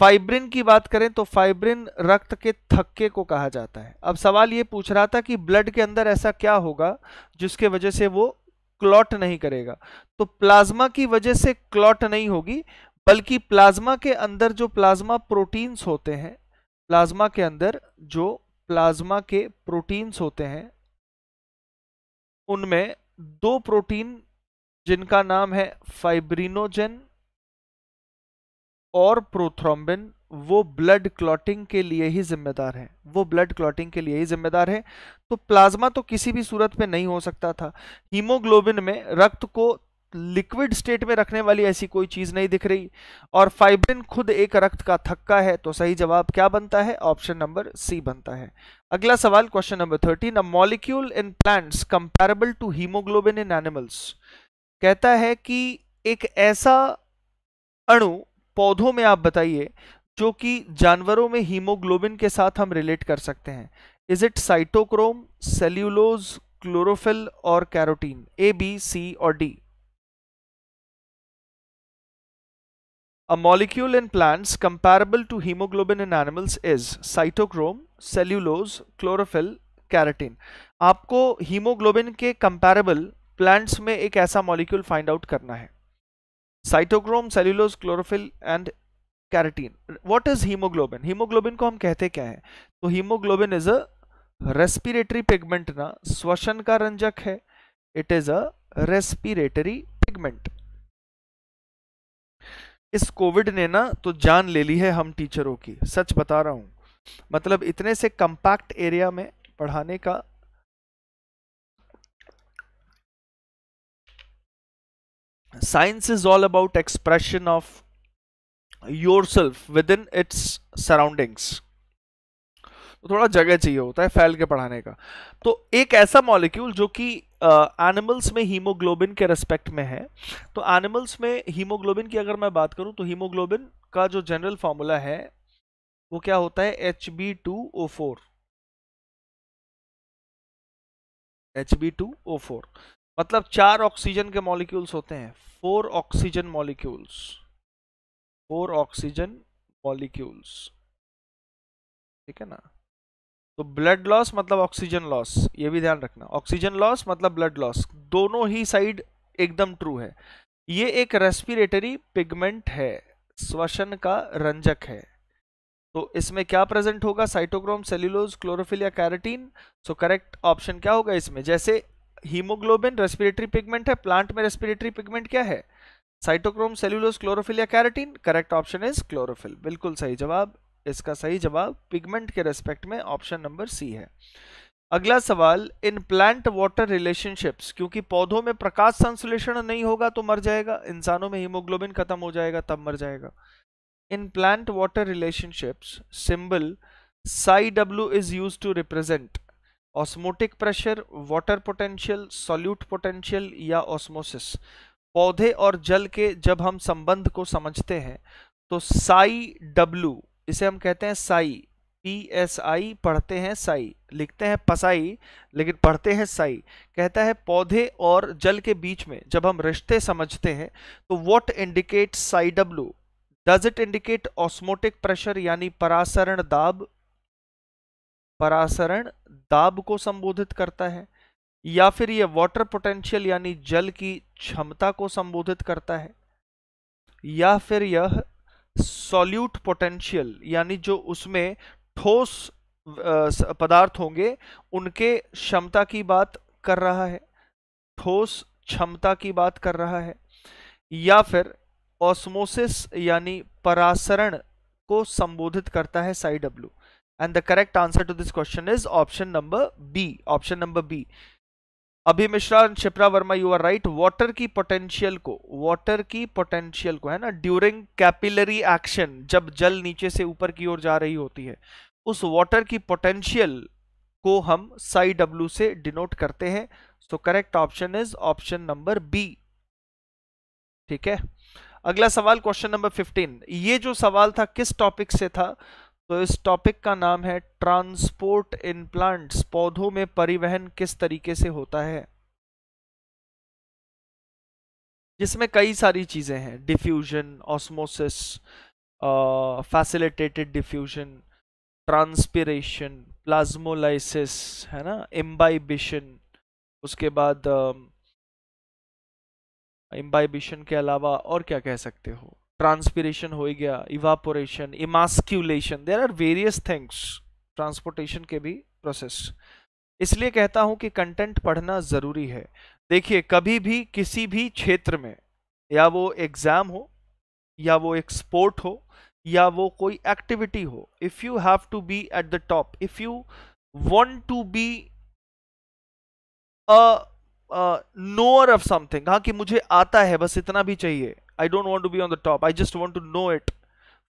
फाइब्रिन की बात करें तो फाइब्रिन रक्त के थक्के को कहा जाता है अब सवाल ये पूछ रहा था कि ब्लड के अंदर ऐसा क्या होगा जिसके वजह से वो क्लॉट नहीं करेगा तो प्लाज्मा की वजह से क्लॉट नहीं होगी बल्कि प्लाज्मा के अंदर जो प्लाज्मा प्रोटीन्स होते हैं प्लाज्मा के अंदर जो प्लाज्मा के प्रोटीन्स होते हैं उनमें दो प्रोटीन जिनका नाम है फाइब्रिनोजन और प्रोथ्रोम्बिन वो ब्लड क्लॉटिंग के लिए ही जिम्मेदार है वो ब्लड क्लॉटिंग के लिए ही जिम्मेदार है तो प्लाज्मा तो किसी भी सूरत में नहीं हो सकता था हीमोग्लोबिन में रक्त को लिक्विड स्टेट में रखने वाली ऐसी कोई चीज नहीं दिख रही और फाइब्रिन खुद एक रक्त का थक्का है तो सही जवाब क्या बनता है ऑप्शन नंबर सी बनता है अगला सवाल question number thirteen a molecule in plants comparable to haemoglobin in animals कहता है कि एक ऐसा अणु पौधों में आप बताइए जो कि जानवरों में हीमोग्लोबिन के साथ हम रिलेट कर सकते हैं is it cytochrome cellulose chlorophyll और कैरोटीन ए बी सी और D a molecule in plants comparable to haemoglobin in animals is cytochrome cellulose chlorophyll carotene आपको हीमोग्लोबिन के कंपेरेबल प्लांट्स में एक ऐसा मॉलिक्यूल फाइंड आउट करना है cytochrome cellulose chlorophyll and carotene what is haemoglobin haemoglobin को हम कहते क्या है तो haemoglobin is a respiratory pigment ना श्वसन का रंजक है it is a respiratory pigment इस कोविड ने ना तो जान ले ली है हम टीचरों की सच बता रहा हूं मतलब इतने से कंपैक्ट एरिया में पढ़ाने का science is all about expression of yourself within its surroundings तो थोड़ा जगह चाहिए होता है फैल के पढ़ाने का तो एक ऐसा मॉलिक्यूल जो कि एनिमल्स uh, में हीमोग्लोबिन के रेस्पेक्ट में है तो एनिमल्स में हीमोग्लोबिन की अगर मैं बात करूं तो हीमोग्लोबिन का जो जनरल फॉर्मूला है वो क्या होता है H B two O four H B two O four मतलब चार ऑक्सीजन के मॉलिक्यूल्स होते हैं four oxygen molecules four oxygen molecules ठीक है ना तो ब्लड लॉस मतलब ऑक्सीजन लॉस ये भी ध्यान रखना ऑक्सीजन लॉस मतलब ब्लड लॉस दोनों ही साइड एकदम ट्रू है ये एक रेस्पिरेटरी पिगमेंट है श्वसन का रंजक है तो इसमें क्या प्रेजेंट होगा साइटोक्रोम सेल्यूलोज क्लोरोफिल या कैरेटीन सो करेक्ट ऑप्शन क्या होगा इसमें जैसे हीमोग्लोबिन रेस्पिरेटरी पिगमेंट है प्लांट में रेस्पिरेटरी पिगमेंट क्या है साइटोक्रोम सेल्यूलोस क्लोरोफिल या carotene correct option is chlorophyll बिल्कुल सही जवाब इसका सही जवाब पिगमेंट के रेस्पेक्ट में ऑप्शन नंबर सी है अगला सवाल इन प्लांट वाटर रिलेशनशिप्स क्योंकि पौधों में प्रकाश संश्लेषण नहीं होगा तो मर जाएगा इंसानों में हीमोग्लोबिन खत्म हो जाएगा तब मर जाएगा in plant water relationships symbol psi W is use to represent osmotic pressure water potential solute potential या ऑस्मोसिस पौधे और जल के जब हम संबंध को समझते हैं तो साई डब्लू इसे हम कहते हैं साई पी एस आई पढ़ते हैं साई लिखते हैं पसाई लेकिन पढ़ते हैं साई कहता है पौधे और जल के बीच में जब हम रिश्ते समझते हैं तो what indicate psi W does it indicate osmotic pressure यानी परासरण दाब परासरण दाब को संबोधित करता है या फिर ये वाटर पोटेंशियल यानी जल की क्षमता को संबोधित करता है या फिर यह सॉल्यूट पोटेंशियल यानी जो उसमें ठोस पदार्थ होंगे उनके क्षमता की बात कर रहा है ठोस क्षमता की बात कर रहा है या फिर ऑस्मोसिस यानी परासरण को संबोधित करता है psi W and the correct answer to this question is option number B option number B Abhi Mishra Shipra Verma you are right water की पोटेंशियल को वाटर की पोटेंशियल को है ना ड्यूरिंग कैपिलरी एक्शन जब जल नीचे से ऊपर की ओर जा रही होती है उस वाटर की पोटेंशियल को हम साई डब्ल्यू से डिनोट करते हैं so correct option is option number B ठीक है अगला सवाल क्वेश्चन नंबर 15 ये जो सवाल था किस टॉपिक से था तो इस टॉपिक का नाम है ट्रांसपोर्ट इन प्लांट्स पौधों में परिवहन किस तरीके से होता है जिसमें कई सारी चीज़ें हैं diffusion osmosis facilitated diffusion transpiration plasmolysis है ना एम्बाइबिशन उसके बाद एम्बाइबिशन के अलावा और क्या कह सकते हो ट्रांसपीरेशन हो गया evaporation emasculation there are various things transportation के भी प्रोसेस इसलिए कहता हूं कि कंटेंट पढ़ना ज़रूरी है देखिए कभी भी किसी भी क्षेत्र में या वो एग्ज़ाम हो या वो एक स्पोर्ट हो या वो कोई एक्टिविटी हो if you have to be at the top if you want to be a knower of something हाँ कि मुझे आता है बस इतना भी चाहिए I don't want to be on the top I just want to know it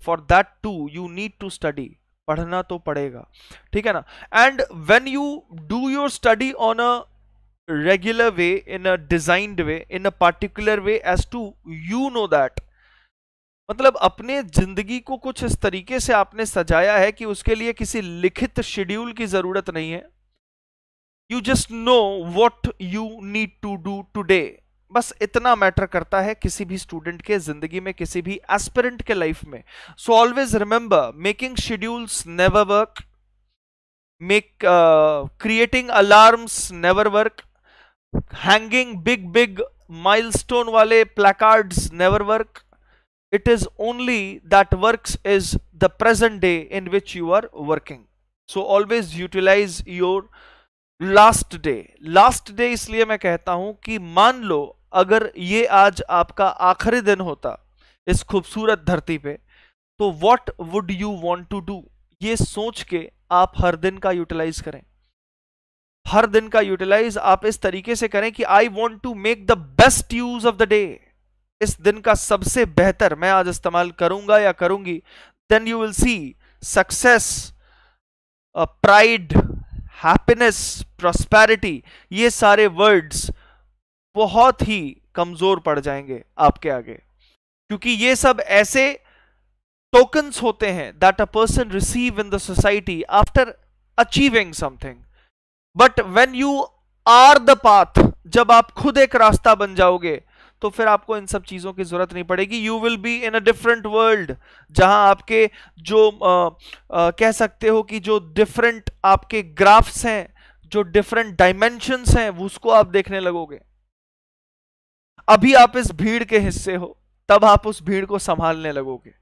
for that too you need to study पढ़ना तो पड़ेगा ठीक है ना and when you do your study on a regular way in a designed way in a particular way as to you know that मतलब अपने जिंदगी को कुछ इस तरीके से आपने सजाया है कि उसके लिए किसी लिखित शेड्यूल की जरूरत नहीं है you just know what you need to do today बस इतना मैटर करता है किसी भी स्टूडेंट के जिंदगी में किसी भी एस्पिरेंट के लाइफ में so always remember making schedules never work make uh, creating alarms never work hanging big big milestone wale placards never work it is only that works is the present day in which you are working so always utilize your last day last day इसलिए मैं कहता हूं कि मान लो अगर ये आज आपका आखिरी दिन होता इस खूबसूरत धरती पे तो what would you want to do ये सोच के आप हर दिन का यूटिलाइज करें हर दिन का यूटिलाइज आप इस तरीके से करें कि I want to make the best use of the day इस दिन का सबसे बेहतर मैं आज इस्तेमाल करूंगा या करूंगी then you will see success pride happiness prosperity ये सारे वर्ड्स बहुत ही कमजोर पड़ जाएंगे आपके आगे क्योंकि ये सब ऐसे टोकन्स होते हैं that a person receive in the society after achieving something but when you are the path जब आप खुद एक रास्ता बन जाओगे तो फिर आपको इन सब चीज़ों की ज़रूरत नहीं पड़ेगी you will be in a different world जहां आपके जो आ, आ, कह सकते हो कि जो डिफरेंट आपके ग्राफ्स हैं जो डिफरेंट डायमेंशंस हैं उसको आप देखने लगोगे अभी आप इस भीड़ के हिस्से हो तब आप उस भीड़ को संभालने लगोगे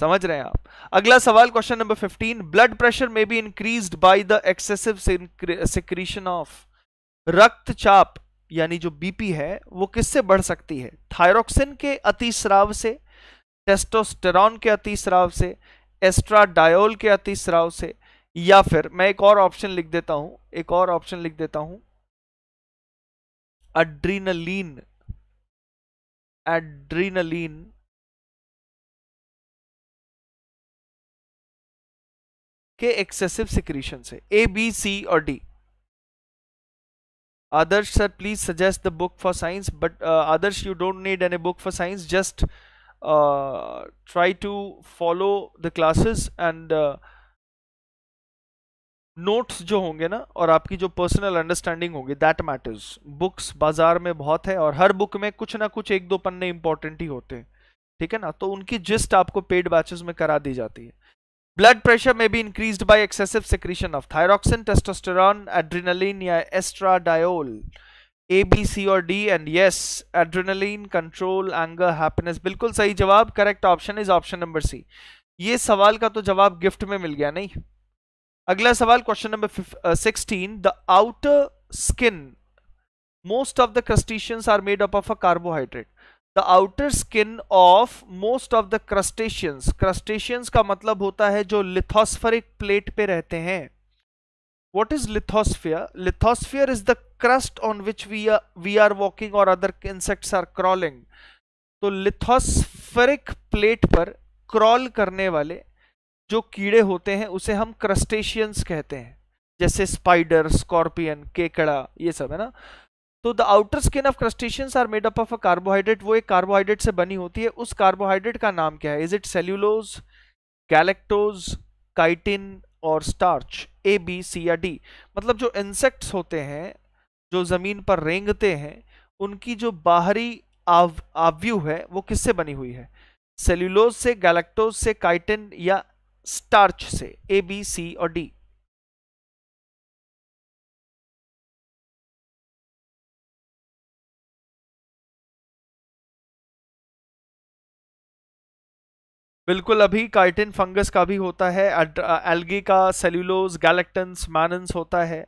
समझ रहे हैं आप अगला सवाल question number 15 blood pressure may be increased by the excessive secretion of रक्तचाप यानी जो बीपी है वो किससे बढ़ सकती है थायरोक्सिन के अतिस्राव से टेस्टोस्टेरॉन के अतिस्राव से एस्ट्राडायोल के अतिस्राव से या फिर मैं एक और ऑप्शन लिख देता हूं एक और ऑप्शन लिख देता हूं एड्रीनलिन एड्रीनलिन के एक्सेसिव सिक्रीशन से ए बी सी और D Adarsh sir please suggest the book for science but Adarsh you don't need an a book for science just try to follow the classes and notes जो होंगे ना और आपकी जो personal understanding होगी that matters books बाजार में बहुत है और हर बुक में कुछ ना कुछ एक दो पन्ने इंपॉर्टेंट ही होते हैं ठीक है ना तो उनकी जिस्ट आपको पेड बैचेस में करा दी जाती है ब्लड प्रेशर में भी increase by excessive secretion of thyroxine, testosterone, adrenaline या एस्ट्राडायोल ए बी सी और D and yes adrenaline control anger happiness बिल्कुल सही जवाब correct option is option number C ये सवाल का तो जवाब गिफ्ट में मिल गया नहीं अगला सवाल question number sixteen the outer skin most of the crustaceans are made up of a carbohydrate The outer skin of most of the crustaceans. Crustaceans का मतलब होता है जो lithospheric plate पे रहते हैं what is lithosphere lithosphere is the crust on which we are, we are walking or other insects are crawling तो so, lithospheric plate पर crawl करने वाले जो कीड़े होते हैं उसे हम crustaceans कहते हैं जैसे spider, scorpion, केकड़ा ये सब है ना तो the outer skin of crustacean are made up of a carbohydrate वो एक कार्बोहाइड्रेट से बनी होती है उस कार्बोहाइड्रेट का नाम क्या है is it cellulose galactose chitin और स्टार्च ए बी सी या डी मतलब जो इंसेक्ट्स होते हैं जो ज़मीन पर रेंगते हैं उनकी जो बाहरी आव, है वो किससे बनी हुई है सेल्यूलोज से गैलेक्टोज से काइटिन या स्टार्च से ए बी सी और डी बिल्कुल अभी काइटिन फंगस का भी होता है एल्गी का सेल्यूलोज गैलेक्टन्स मैनन्स होता है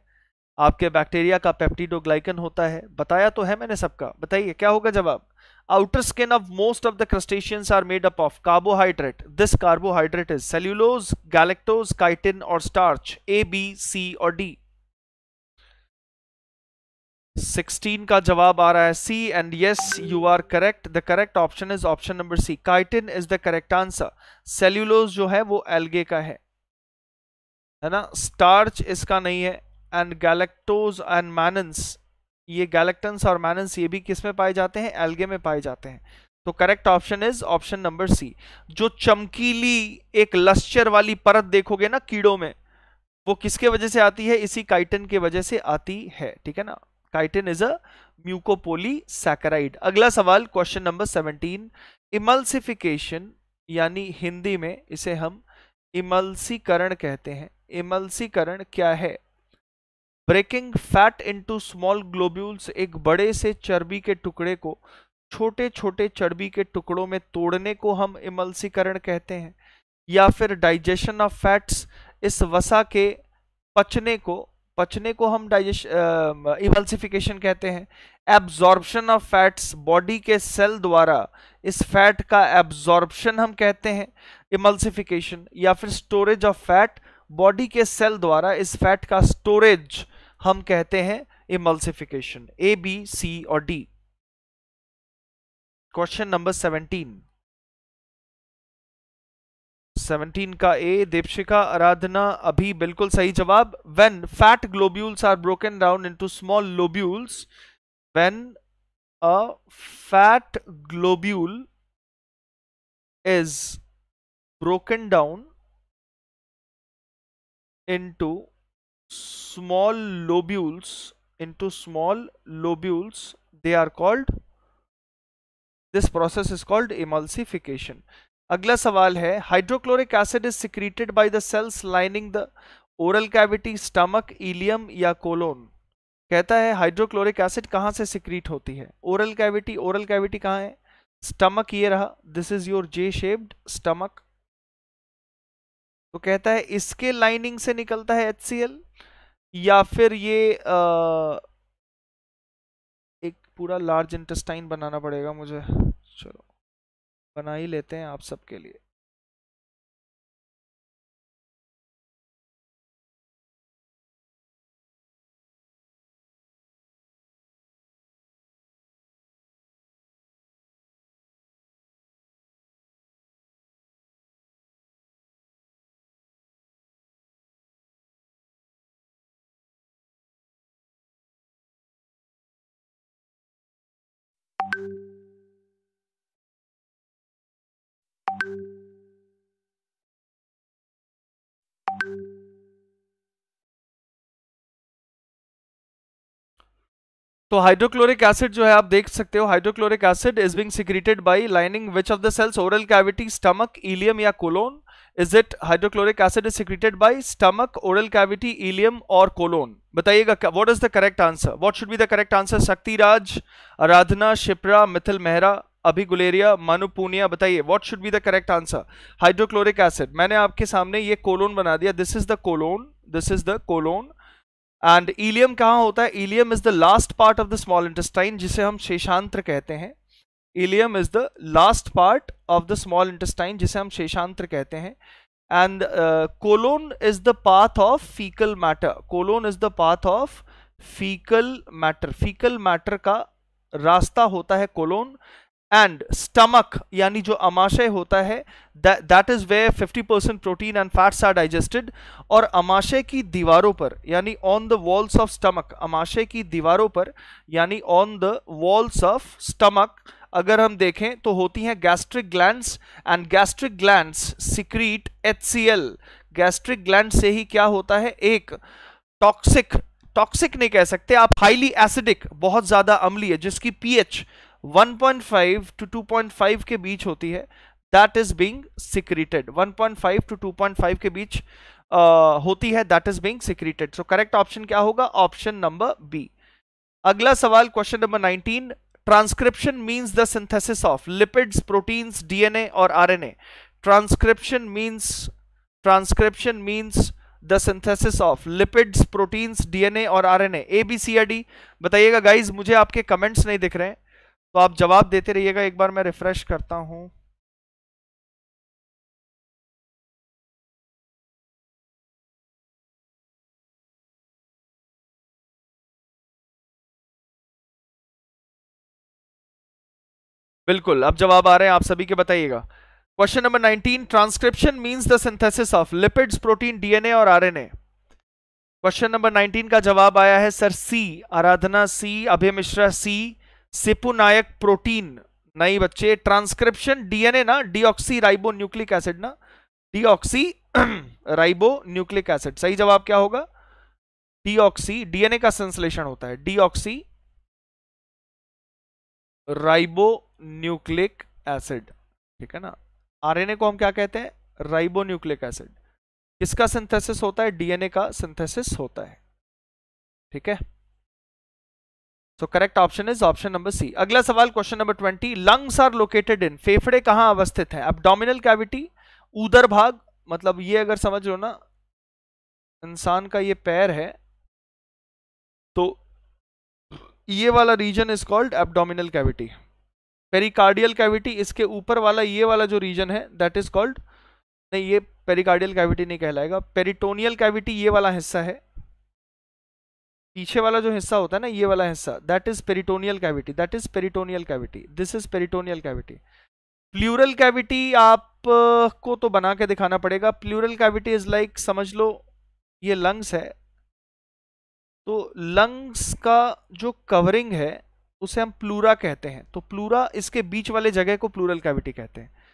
आपके बैक्टीरिया का पेप्टीडोग्लाइकन होता है बताया तो है मैंने सबका बताइए क्या होगा जवाब outer skin of most of the crustaceans are made up of carbohydrate this carbohydrate is cellulose galactose chitin और स्टार्च ए बी सी और डी 16 का जवाब आ रहा है C and yes you are correct the correct option is option number C chitin is the correct answer cellulose जो है वो एल्गे का है है ना स्टार्च इसका नहीं है एंड गैलेक्टोज एंड मैनन्स ये गैलेक्टन्स और मैनन्स ये भी किस में पाए जाते हैं एल्गे में पाए जाते हैं तो correct option is option number C जो चमकीली एक लश्चर वाली परत देखोगे ना कीड़ों में वो किसके वजह से आती है इसी काइटन के वजह से आती है ठीक है ना काइटिन इज अ म्यूकोपोलीसैकेराइड अगला सवाल क्वेश्चन नंबर 17 इमल्सिफिकेशन यानी हिंदी में इसे हम इमल्सीकरण कहते हैं इमल्सीकरण क्या है breaking fat into small globules एक बड़े से चर्बी के टुकड़े को छोटे छोटे चर्बी के टुकड़ों में तोड़ने को हम इमल्सीकरण कहते हैं या फिर डाइजेशन ऑफ फैट्स इस वसा के पचने को पचने को हम डाइजेश इवल्सिफिकेशन uh, कहते हैं एब्जॉर्बशन ऑफ फैट्स बॉडी के सेल द्वारा इस फैट का एब्जॉर्बशन हम कहते हैं इमल्सिफिकेशन या फिर स्टोरेज ऑफ फैट बॉडी के सेल द्वारा इस फैट का स्टोरेज हम कहते हैं इमल्सिफिकेशन ए बी सी और डी क्वेश्चन नंबर सेवनटीन 17 का ए दीपशिका आराधना अभी बिल्कुल सही जवाब when fat globules are broken down into small lobules when a fat globule is broken down into small lobules into small lobules they are called this process is called emulsification अगला सवाल है hydrochloric acid is secreted by the cells lining the oral cavity stomach ileum या colon कहता है hydrochloric acid कहाँ से secrete होती है ओरल कैविटी ओरल कैविटी कहाँ है स्टमक ये रहा this is your J shaped stomach तो कहता है इसके लाइनिंग से निकलता है एच या फिर ये आ, एक पूरा लार्ज इंटेस्टाइन बनाना पड़ेगा मुझे चलो बना ही लेते हैं आप सबके लिए तो हाइड्रोक्लोरिक एसिड जो है आप देख सकते हो hydrochloric acid is being secreted by lining which of the cells oral cavity stomach ileum या colon is it hydrochloric acid is secreted by stomach oral cavity ileum और कोलोन बताइएगा what is the correct answer what should be the correct answer Shakti Raj आराधना शिप्रा मिथिल मेहरा अभी गुलेरिया मानुपूनिया बताइए what should be the correct answer hydrochloric acid मैंने आपके सामने ये colon बना दिया this is the colon this is the colon and ileum कहाँ होता है ileum is the last part of the small intestine जिसे हम शेषांत्र कहते हैं ileum is the last part of the small intestine जिसे हम शेषांत्र कहते हैं and colon is the path of faecal matter colon is the path of faecal matter faecal matter का रास्ता होता है कोलोन एंड स्टमक यानी जो अमाशय होता है that is way 50 percent protein and fats are digested और अमाशय की दीवारों पर यानी on the walls of stomach अमाशय की दीवारों पर यानी on the walls of stomach अगर हम देखें तो होती हैं gastric glands and gastric glands secrete H gastric gland से ही क्या होता है एक टॉक्सिक टॉक्सिक नहीं कह सकते आप हाईली एसिडिक बहुत ज़्यादा है जिसकी पीएच 1.5 टू 2.5 के बीच होती है that is being secreted 1.5 to 2.5 के बीच होती है that is being secreted so correct option क्या होगा ऑप्शन नंबर बी अगला सवाल question number 19 transcription means the synthesis of lipids proteins DNA और RNA transcription means transcription means the synthesis of lipids proteins DNA और RNA A B C or D बताइएगा guys मुझे आपके comments नहीं दिख रहे हैं तो आप जवाब देते रहिएगा एक बार मैं रिफ्रेश करता हूं बिल्कुल अब जवाब आ रहे हैं आप सभी के बताइएगा question number 19 transcription means the synthesis of lipids protein DNA और आरएनए क्वेश्चन नंबर 19 का जवाब आया है sir C Aradhana C Abhay Mishra C सिपुनायक प्रोटीन नहीं बच्चे ट्रांसक्रिप्शन डीएनए ना डीऑक्सी राइबो न्यूक्लिक एसिड ना डीऑक्सी <clears throat> राइबो न्यूक्लिक एसिड सही जवाब क्या होगा डीऑक्सी डीएनए का संश्लेषण होता है डीऑक्सी राइबो न्यूक्लिक एसिड ठीक है ना आरएनए को हम क्या कहते हैं राइबो न्यूक्लिक एसिड किसका सिंथेसिस होता है डीएनए का सिंथेसिस होता है ठीक है so correct option is option number C अगला सवाल question number twenty lungs are located in फेफड़े कहाँ अवस्थित है अपडोमिनल कैविटी उदर भाग मतलब ये अगर समझ लो ना इंसान का ये पैर है तो ये वाला region is called abdominal cavity pericardial cavity इसके ऊपर वाला ये वाला जो रीजन है दैट इज कॉल्ड नहीं ये पेरिकार्डियल कैविटी नहीं कहलाएगा पेरिटोनियल कैविटी ये वाला हिस्सा है पीछे वाला जो हिस्सा होता है ना ये वाला हिस्सा that is peritoneal cavity that is peritoneal cavity this is peritoneal cavity pleural cavity आप को तो बना के दिखाना पड़ेगा प्लूरल कैविटी इज लाइक समझ लो ये लंग्स है तो लंग्स का जो कवरिंग है उसे हम प्लूरा कहते हैं तो प्लूरा इसके बीच वाले जगह को प्लूरल कैविटी कहते हैं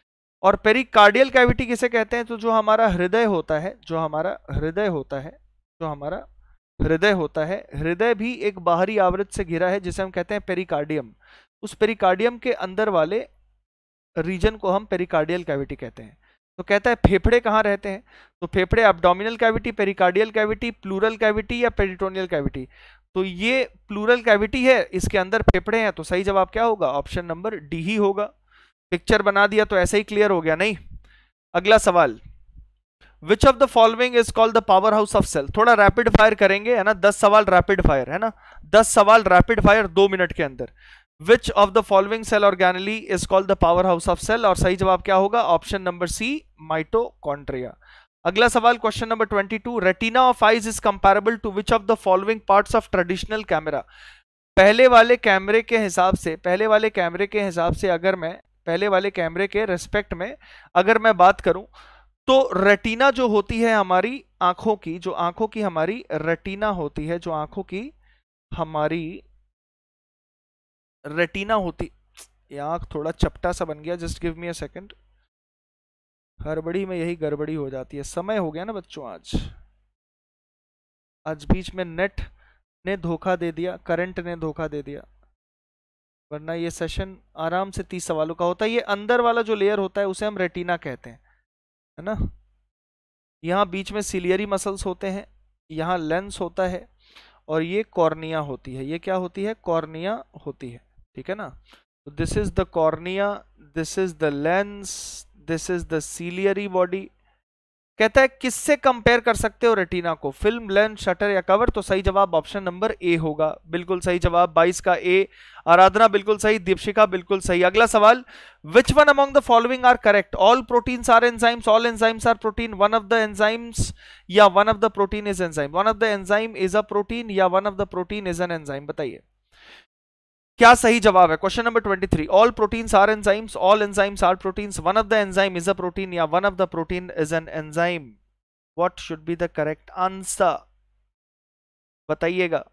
और पेरिकार्डियल कैविटी किसे कहते हैं तो जो हमारा हृदय होता है जो हमारा हृदय होता है जो हमारा हम्म। हृदय होता है हृदय भी एक बाहरी आवृत से घिरा है जिसे हम कहते हैं पेरिकार्डियम उस पेरिकार्डियम के अंदर वाले रीजन को हम पेरिकार्डियल कैविटी कहते हैं तो कहता है फेफड़े कहाँ रहते हैं तो फेफड़े abdominal cavity pericardial cavity pleural cavity या पेरिटोनियल कैविटी तो ये प्लूरल कैविटी है इसके अंदर फेफड़े हैं तो सही जवाब क्या होगा ऑप्शन नंबर डी ही होगा पिक्चर बना दिया तो ऐसे ही क्लियर हो गया नहीं अगला सवाल which of the following is called the powerhouse of cell थोड़ा रैपिड फायर करेंगे है ना दस सवाल रैपिड फायर है ना दस सवाल रैपिड फायर दो मिनट के अंदर which of the following cell organelle is called the powerhouse of cell और सही जवाब क्या होगा ऑप्शन नंबर सी माइटोकॉन्ड्रिया अगला सवाल question number twenty two retina of eyes is comparable to which of the following parts of traditional camera पहले वाले कैमरे के हिसाब से पहले वाले कैमरे के हिसाब से अगर मैं पहले वाले कैमरे के रेस्पेक्ट में अगर मैं बात करूं तो रेटिना जो होती है हमारी आंखों की जो आंखों की हमारी रेटिना होती है जो आंखों की हमारी रेटिना होती ये आंख थोड़ा चपटा सा बन गया just give me a second हड़बड़ी में यही गड़बड़ी हो जाती है समय हो गया ना बच्चों आज आज बीच में नेट ने धोखा दे दिया करंट ने धोखा दे दिया वरना ये सेशन आराम से तीस सवालों का होता है ये अंदर वाला जो लेयर होता है उसे हम रेटिना कहते हैं है ना यहाँ बीच में सिलियरी मसल्स होते हैं यहाँ लेंस होता है और ये कॉर्निया होती है ये क्या होती है कॉर्निया होती है ठीक है ना this is the cornea this is the lens this is the ciliary body कहता है किससे कंपेयर कर सकते हो रेटिना को फिल्म लेंस शटर या कवर तो सही जवाब ऑप्शन नंबर ए होगा बिल्कुल सही जवाब 22 का ए आराधना बिल्कुल सही दीपशिका बिल्कुल सही अगला सवाल which one among the following are correct all proteins are enzymes all enzymes are protein one of the enzymes या one of the protein is enzyme one of the enzyme is a protein या one of the protein is an enzyme बताइए क्या सही जवाब है question number twenty three all proteins are enzymes all enzymes are proteins one of the enzyme is a protein या one of the protein is an enzyme what should be the correct answer बताइएगा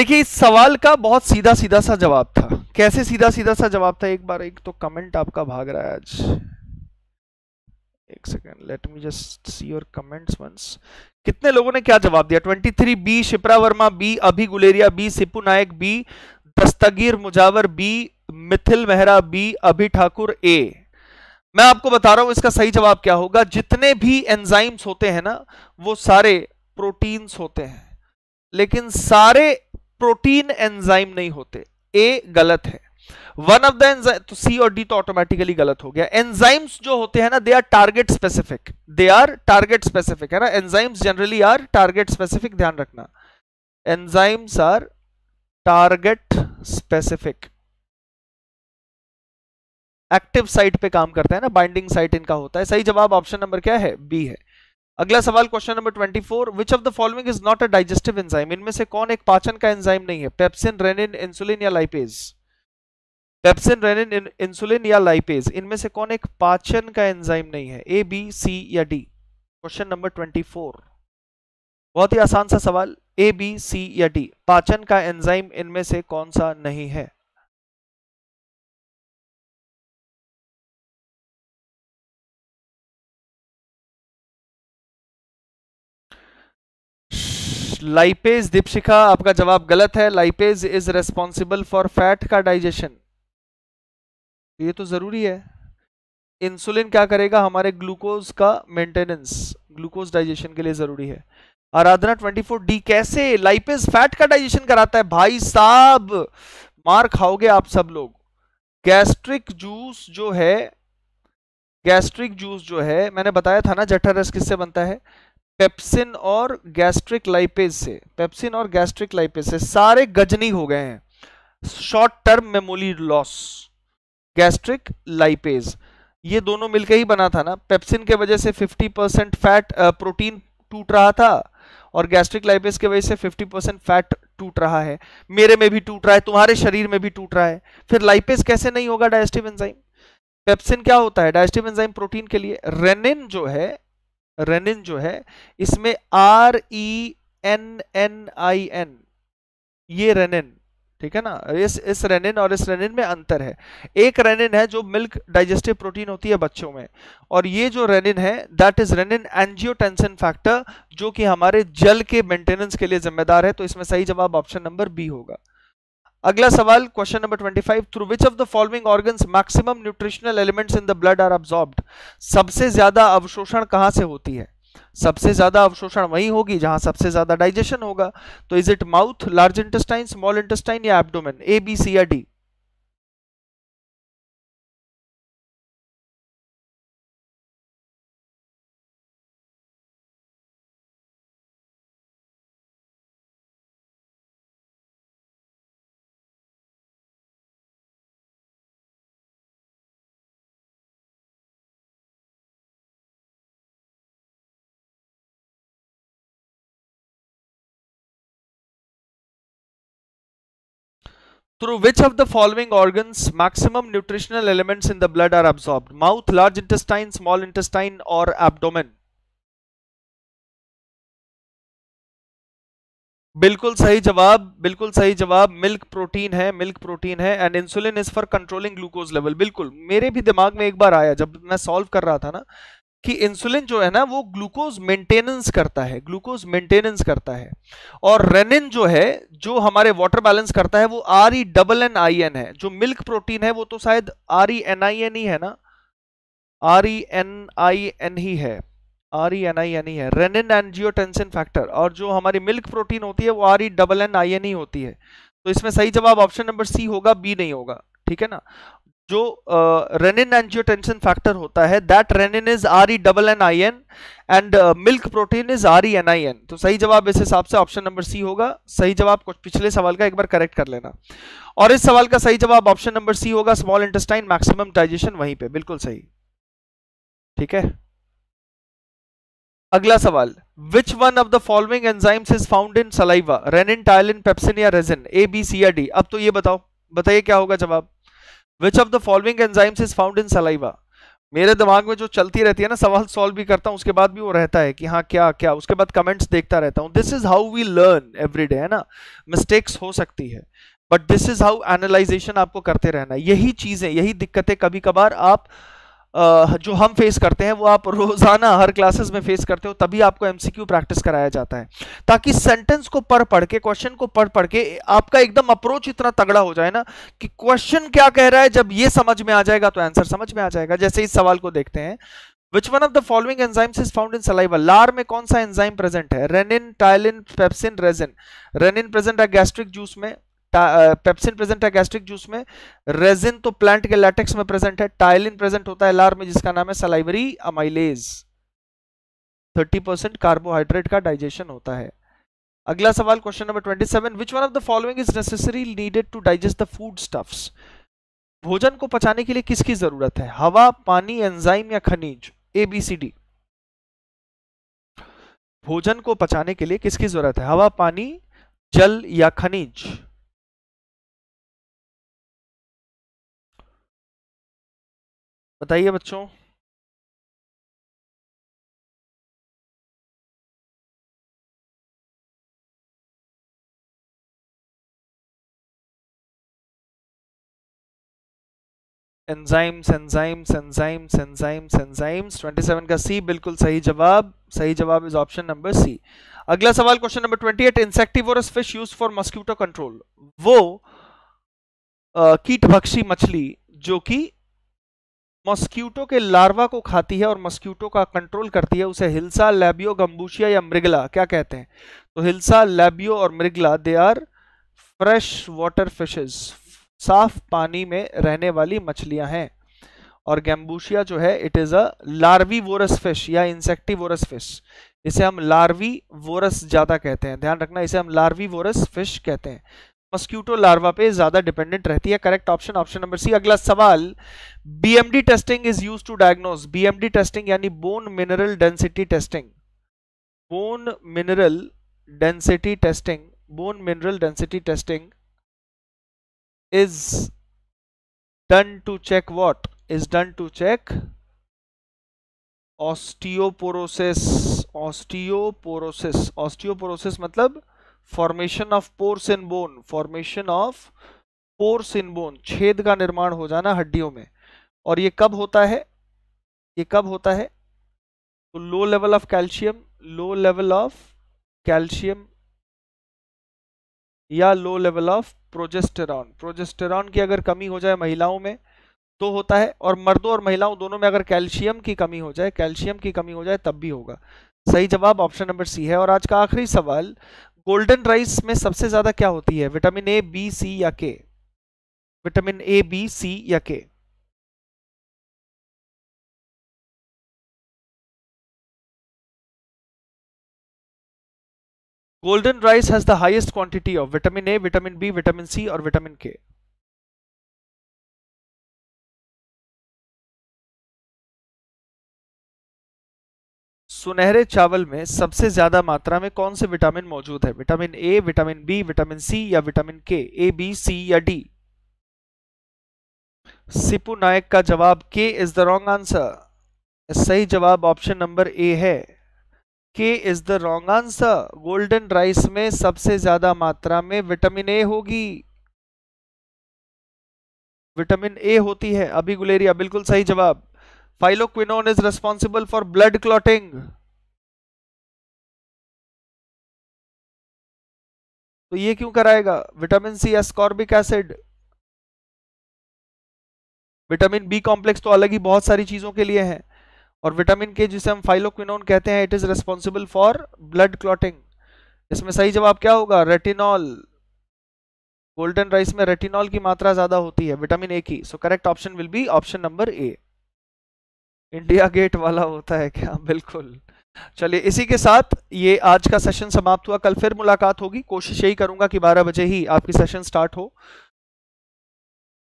देखिए इस सवाल का बहुत सीधा सीधा सा जवाब था कैसे सीधा सीधा सा जवाब था एक बार एक तो कमेंट आपका भाग रहा है आज एक second let me just see your comments once कितने लोगों ने क्या जवाब दिया 23 B Shipra Verma B Abhi Guleria B Sipu Nayak B Dastagir Mujawar B Mithil Mehra B Abhi Thakur ए मैं आपको बता रहा हूं इसका सही जवाब क्या होगा जितने भी एंजाइम्स होते हैं ना वो सारे प्रोटीन्स होते हैं लेकिन सारे प्रोटीन एंजाइम नहीं होते ए गलत है वन ऑफ द एंजाइम तो सी और डी तो ऑटोमेटिकली गलत हो गया एंजाइम्स जो होते हैं ना they are target specific they are target specific है ना enzymes generally are target specific ध्यान रखना enzymes are target specific active site पे काम करते हैं ना बाइंडिंग साइट इनका होता है सही जवाब ऑप्शन नंबर क्या है बी है अगला सवाल question number 24 which of the following is not a digestive enzyme इनमें से कौन एक पाचन का एंजाइम नहीं है पेप्सिन रेनिन इंसुलिन या लाइपेज पेप्सिन रेनिन इंसुलिन या लाइपेज इनमें से कौन एक पाचन का एंजाइम नहीं है ए बी सी या डी क्वेश्चन नंबर 24 बहुत ही आसान सा सवाल ए बी सी या डी पाचन का एंजाइम इनमें से कौन सा नहीं है लाइपेज दीपशिखा आपका जवाब गलत है lipase is responsible for fat का डाइजेशन ये तो जरूरी है इंसुलिन क्या करेगा हमारे ग्लूकोज का मेंटेनेंस ग्लूकोज डाइजेशन के लिए जरूरी है आराधना 24 डी कैसे लाइपेज फैट का डाइजेशन कराता है भाई साहब मार खाओगे आप सब लोग गैस्ट्रिक जूस जो है गैस्ट्रिक जूस जो है मैंने बताया था ना जठर रस किससे बनता है पेप्सिन और गैस्ट्रिक लाइपेज से पेप्सिन और गैस्ट्रिक लाइपेज से सारे गजनी हो गए हैं short term memory loss gastric lipase ये दोनों मिलकर ही बना था ना पेप्सिन के वजह से 50 परसेंट फैट प्रोटीन टूट रहा था और गैस्ट्रिक लाइपेज के वजह से 50 परसेंट फैट टूट रहा है मेरे में भी टूट रहा है तुम्हारे शरीर में भी टूट रहा है फिर लाइपेज कैसे नहीं होगा डायस्टिव एंजाइम पेप्सिन क्या होता है डायस्टिव एंजाइम प्रोटीन के लिए रेनिन जो है रेनिन जो है इसमें R E N N I N ये रेनिन ठीक है ना इस इस रेनिन और इस रेनिन में अंतर है एक रेनिन है जो मिल्क डाइजेस्टिव प्रोटीन होती है बच्चों में और ये जो रेनिन है that is renin angiotensin factor जो कि हमारे जल के मेंटेनेंस के लिए जिम्मेदार है तो इसमें सही जवाब ऑप्शन नंबर बी होगा अगला सवाल question number 25 through which of the following organs maximum nutritional elements in the blood are absorbed सबसे ज्यादा अवशोषण कहां से होती है सबसे ज्यादा अवशोषण वही होगी जहां सबसे ज्यादा डाइजेशन होगा तो is it mouth large intestine small intestine या एबडोमेन ए बी सी या D through which of the following organs maximum nutritional elements in the blood are absorbed mouth large intestine small intestine or abdomen बिल्कुल सही जवाब बिल्कुल सही जवाब milk protein है milk protein है and insulin is for controlling glucose level बिल्कुल मेरे भी दिमाग में एक बार आया जब मैं सॉल्व कर रहा था ना कि इंसुलिन जो है ना वो ग्लूकोज मेंटेनेंस करता है ग्लूकोज मेंटेनेंस करता है और रेनिन जो है जो हमारे वाटर बैलेंस करता है वो R E double N I N है जो मिल्क प्रोटीन है वो तो शायद R E N I N ही है ना R E N I N ही है R E N I N ही है रेनिन एनजियोटेंसिन फैक्टर और जो हमारी मिल्क प्रोटीन होती है वो R E double N I N ही होती है तो इसमें सही जवाब ऑप्शन नंबर सी होगा बी नहीं होगा ठीक है ना जो रेनिन एंजियोटेंशन फैक्टर होता है that rennin is R E double N I N and milk protein is R E N I N तो सही जवाब इस हिसाब से ऑप्शन नंबर सी होगा सही जवाब कुछ पिछले सवाल का एक बार करेक्ट कर लेना और इस सवाल का सही जवाब ऑप्शन नंबर सी होगा स्मॉल इंटेस्टाइन मैक्सिमम डाइजेशन वहीं पे बिल्कुल सही ठीक है अगला सवाल which one of the following enzymes is found in saliva rennin ptyalin pepsin या रेजिन ए बी सी या डी अब तो ये बताओ बताइए क्या होगा जवाब which of the following enzymes is found in saliva मेरे दिमाग में जो चलती रहती है ना सवाल सॉल्व भी करता हूँ उसके बाद भी वो रहता है कि हाँ क्या क्या उसके बाद कमेंट्स देखता रहता हूँ this is how we learn every day है ना मिस्टेक्स हो सकती है but this is how analysation आपको करते रहना यही चीजें यही दिक्कतें कभी कभार आप जो हम फेस करते हैं वो आप रोज़ाना हर क्लासेस में फेस करते हो तभी आपको एमसीक्यू प्रैक्टिस कराया जाता है ताकि सेंटेंस को पढ़ पढ़ के क्वेश्चन को पढ़ पढ़ के आपका एकदम अप्रोच इतना तगड़ा हो जाए ना कि क्वेश्चन क्या कह रहा है जब ये समझ में आ जाएगा तो आंसर समझ में आ जाएगा जैसे इस सवाल को देखते हैं which one of the following enzymes is found in saliva लार में कौन सा एंजाइम प्रेजेंट है rennin ptyalin pepsin resin rennin present है गैस्ट्रिक जूस में पेप्सिन प्रेजेंट है गैस्ट्रिक जूस में रेजिन तो प्लांट के लैटेक्स में प्रेजेंट है टाइलिन प्रेजेंट होता है लार में जिसका नाम है सलाइवरी अमाइलेज 30% परसेंट कार्बोहाइड्रेट का डाइजेशन होता है अगला सवाल question number 27 seven which one of the following is necessary needed to digest the food stuffs भोजन को पचाने के लिए किसकी जरूरत है हवा पानी एंजाइम या खनिज ए बी सी डी भोजन को पचाने के लिए किसकी जरूरत है हवा पानी जल या खनिज बताइए बच्चों enzymes enzymes enzymes enzymes enzymes 27 का सी बिल्कुल सही जवाब सही जवाब इज ऑप्शन नंबर सी अगला सवाल question number 28 insectivorous fish use for mosquito control वो कीटभक्षी मछली जो कि मॉस्क्यूटो के लार्वा को खाती है और मॉस्क्यूटो का कंट्रोल करती है उसे हिल्सा लैबियो गंबूशिया या मृगला क्या कहते हैं तो हिल्सा लैबियो और mrigala they are fresh water fishes साफ पानी में रहने वाली मछलियां हैं और गैम्बूशिया जो है it is a larvivorous fish या इंसेक्टी वोरस फिश इसे हम लार्वी वोरस ज़्यादा कहते हैं ध्यान रखना इसे हम लार्वी वोरस फिश कहते हैं मस्क्यूटो लार्वा पे ज्यादा डिपेंडेंट रहती है correct option option number C अगला सवाल BMD testing is use to diagnose BMD testing यानी bone mineral density testing bone mineral density testing bone mineral density testing is done to check what is done to check osteoporosis osteoporosis osteoporosis मतलब formation of pores in bone formation of pores in bone छेद का निर्माण हो जाना हड्डियों में और ये कब होता है ये कब होता है तो low level of calcium low level of calcium या low level of progesterone progesterone की अगर कमी हो जाए महिलाओं में तो होता है और मर्दों और महिलाओं दोनों में अगर कैल्शियम की कमी हो जाए कैल्शियम की कमी हो जाए तब भी होगा सही जवाब ऑप्शन नंबर सी है और आज का आखिरी सवाल गोल्डन राइस में सबसे ज्यादा क्या होती है विटामिन ए बी सी या के विटामिन ए बी सी या K golden rice has the highest quantity of vitamin A vitamin B vitamin C और विटामिन के सुनहरे चावल में सबसे ज्यादा मात्रा में कौन से विटामिन मौजूद है vitamin A vitamin B vitamin C या विटामिन के ए बी सी या डी सिपू नायक का जवाब के इज द रॉन्ग आंसर सही जवाब ऑप्शन नंबर ए है K is the wrong answer golden rice में सबसे ज्यादा मात्रा में विटामिन ए होगी विटामिन ए होती है अभी गुलेरिया बिल्कुल सही जवाब Phylloquinone is responsible for blood clotting. तो ये क्यों कराएगा vitamin C ascorbic acid vitamin B complex तो अलग ही बहुत सारी चीजों के लिए है और विटामिन के जिसे हम फाइलोक्विनोन कहते हैं it is responsible for blood clotting इसमें सही जवाब क्या होगा रेटिनॉल गोल्डन राइस में रेटिनॉल की मात्रा ज्यादा होती है विटामिन ए की so correct option will be option number A India Gate वाला होता है क्या बिल्कुल चलिए इसी के साथ ये आज का सेशन समाप्त हुआ कल फिर मुलाकात होगी कोशिश यही करूंगा कि 12 बजे ही आपकी सेशन स्टार्ट हो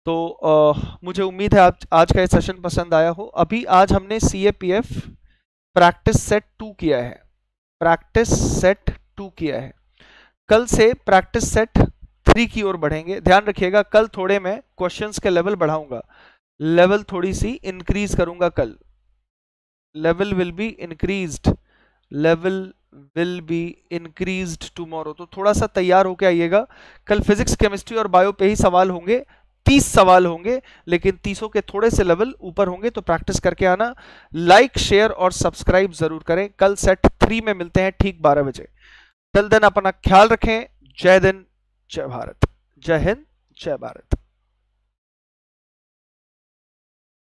तो आ, मुझे उम्मीद है आप आज का ये सेशन पसंद आया हो अभी आज हमने सी प्रैक्टिस सेट टू किया है प्रैक्टिस सेट टू किया है कल से प्रैक्टिस सेट थ्री की ओर बढ़ेंगे ध्यान रखिएगा कल थोड़े मैं क्वेश्चंस के लेवल बढ़ाऊंगा लेवल थोड़ी सी इंक्रीज करूंगा कल level will be increased level will be increased tomorrow तो थोड़ा सा तैयार होके आइएगा कल फिजिक्स केमिस्ट्री और बायो पे ही सवाल होंगे तीस सवाल होंगे लेकिन तीसों के थोड़े से लेवल ऊपर होंगे तो प्रैक्टिस करके आना लाइक शेयर और सब्सक्राइब जरूर करें कल सेट थ्री में मिलते हैं ठीक बारह बजे कल दिन अपना ख्याल रखें जय दिन जय भारत जय हिंद जय भारत